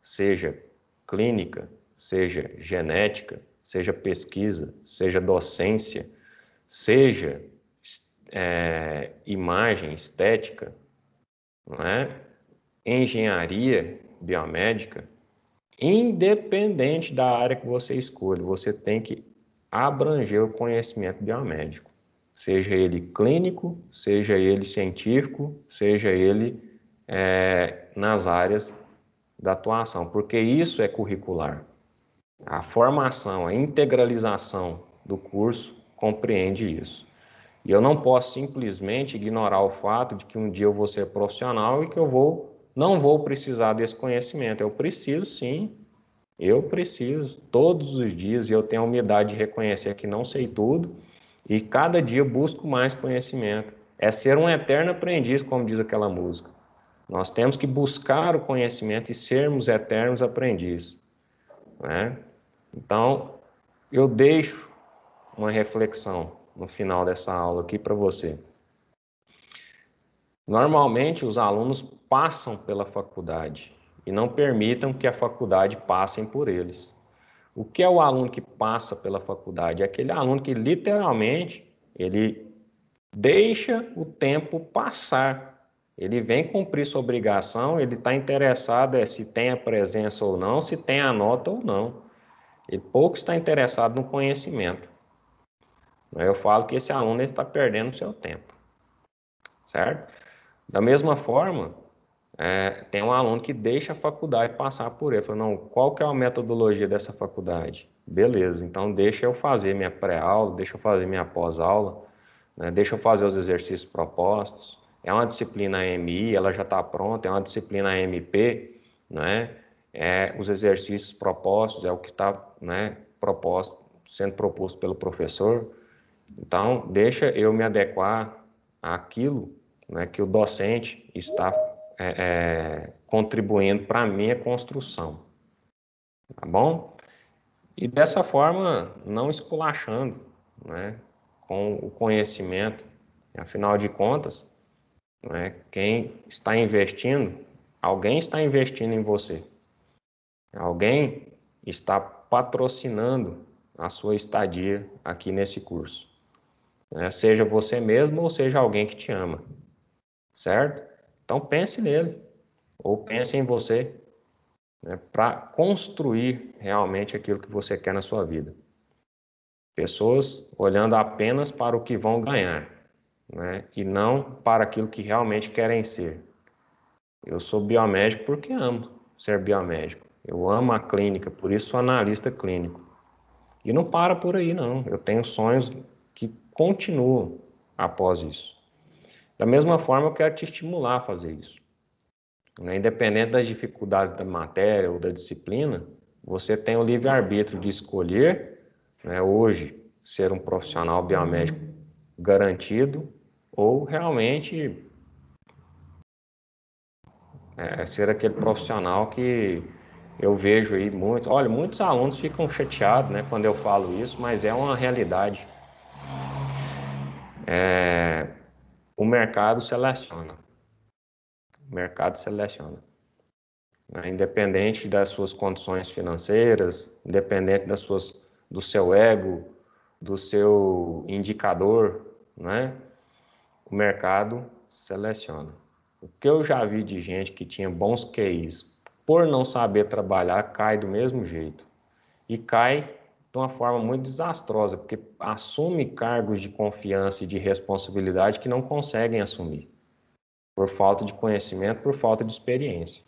seja clínica, seja genética, seja pesquisa, seja docência, seja é, imagem, estética, não é? engenharia biomédica, Independente da área que você escolha, você tem que abranger o conhecimento biomédico, seja ele clínico, seja ele científico, seja ele é, nas áreas da atuação, porque isso é curricular. A formação, a integralização do curso compreende isso. E eu não posso simplesmente ignorar o fato de que um dia eu vou ser profissional e que eu vou não vou precisar desse conhecimento. Eu preciso sim, eu preciso todos os dias e eu tenho a humildade de reconhecer que não sei tudo e cada dia busco mais conhecimento. É ser um eterno aprendiz, como diz aquela música. Nós temos que buscar o conhecimento e sermos eternos aprendizes. Né? Então, eu deixo uma reflexão no final dessa aula aqui para você. Normalmente, os alunos passam pela faculdade e não permitam que a faculdade passe por eles. O que é o aluno que passa pela faculdade? É aquele aluno que literalmente ele deixa o tempo passar. Ele vem cumprir sua obrigação, ele está interessado é se tem a presença ou não, se tem a nota ou não. Ele pouco está interessado no conhecimento. Eu falo que esse aluno está perdendo o seu tempo. Certo? Da mesma forma, é, tem um aluno que deixa a faculdade passar por ele. Fala, não, qual que é a metodologia dessa faculdade? Beleza, então deixa eu fazer minha pré-aula, deixa eu fazer minha pós-aula, né, deixa eu fazer os exercícios propostos. É uma disciplina MI, ela já está pronta, é uma disciplina MP, né? É, os exercícios propostos é o que está né, proposto, sendo proposto pelo professor. Então, deixa eu me adequar àquilo né, que o docente está é, é, contribuindo para a minha construção. Tá bom? E dessa forma, não esculachando né, com o conhecimento. Afinal de contas, né, quem está investindo, alguém está investindo em você. Alguém está patrocinando a sua estadia aqui nesse curso. Né? Seja você mesmo ou seja alguém que te ama. Certo? Então pense nele, ou pense em você, né, para construir realmente aquilo que você quer na sua vida. Pessoas olhando apenas para o que vão ganhar, né, e não para aquilo que realmente querem ser. Eu sou biomédico porque amo ser biomédico. Eu amo a clínica, por isso sou analista clínico. E não para por aí, não. Eu tenho sonhos que continuam após isso. Da mesma forma, eu quero te estimular a fazer isso. Né, independente das dificuldades da matéria ou da disciplina, você tem o livre-arbítrio de escolher, né, hoje, ser um profissional biomédico garantido ou realmente é, ser aquele profissional que eu vejo aí muitos. Olha, muitos alunos ficam chateados né, quando eu falo isso, mas é uma realidade. É, o mercado seleciona. O mercado seleciona. Né, independente das suas condições financeiras, independente das suas, do seu ego, do seu indicador, né? o mercado seleciona. O que eu já vi de gente que tinha bons QIs, por não saber trabalhar, cai do mesmo jeito. E cai de uma forma muito desastrosa, porque assume cargos de confiança e de responsabilidade que não conseguem assumir, por falta de conhecimento, por falta de experiência.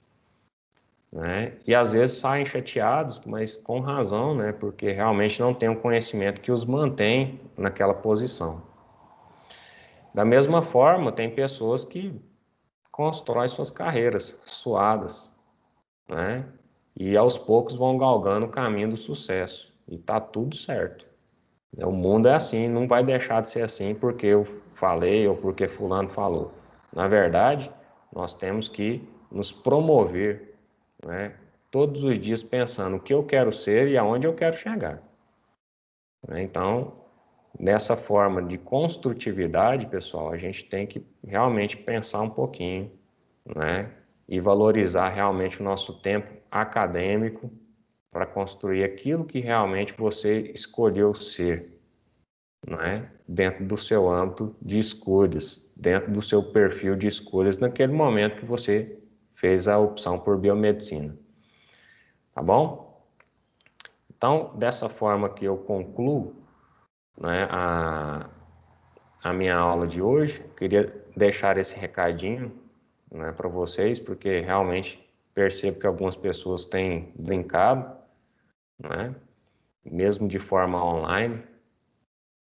Né? E às vezes saem chateados, mas com razão, né? porque realmente não tem o conhecimento que os mantém naquela posição. Da mesma forma, tem pessoas que constroem suas carreiras suadas, né? e aos poucos vão galgando o caminho do sucesso. E tá tudo certo. Né? O mundo é assim, não vai deixar de ser assim porque eu falei ou porque fulano falou. Na verdade, nós temos que nos promover, né? Todos os dias pensando o que eu quero ser e aonde eu quero chegar. Né? Então, nessa forma de construtividade, pessoal, a gente tem que realmente pensar um pouquinho, né? E valorizar realmente o nosso tempo acadêmico, para construir aquilo que realmente você escolheu ser, né? dentro do seu âmbito de escolhas, dentro do seu perfil de escolhas naquele momento que você fez a opção por biomedicina. Tá bom? Então, dessa forma que eu concluo né, a, a minha aula de hoje, queria deixar esse recadinho né, para vocês, porque realmente percebo que algumas pessoas têm brincado né? mesmo de forma online.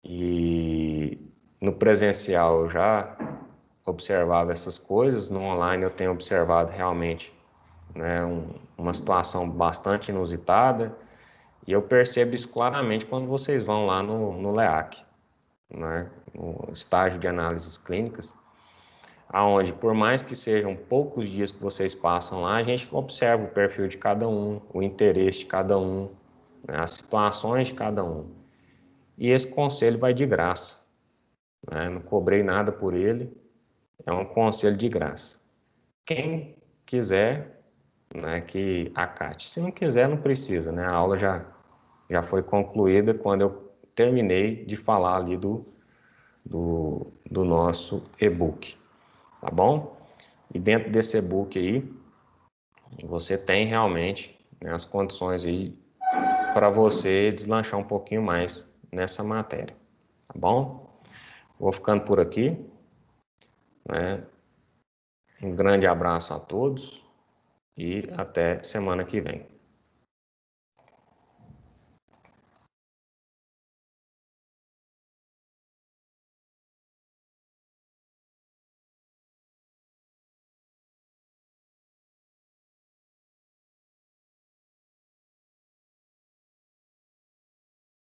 E no presencial eu já observava essas coisas, no online eu tenho observado realmente né, um, uma situação bastante inusitada. E eu percebo isso claramente quando vocês vão lá no, no LEAC, né, no estágio de análises clínicas aonde por mais que sejam poucos dias que vocês passam lá, a gente observa o perfil de cada um, o interesse de cada um, né, as situações de cada um. E esse conselho vai de graça. Né, não cobrei nada por ele, é um conselho de graça. Quem quiser, né, que acate. Se não quiser, não precisa, né? A aula já, já foi concluída quando eu terminei de falar ali do, do, do nosso e-book tá bom? E dentro desse e-book aí, você tem realmente né, as condições aí para você deslanchar um pouquinho mais nessa matéria, tá bom? Vou ficando por aqui, né? Um grande abraço a todos e até semana que vem.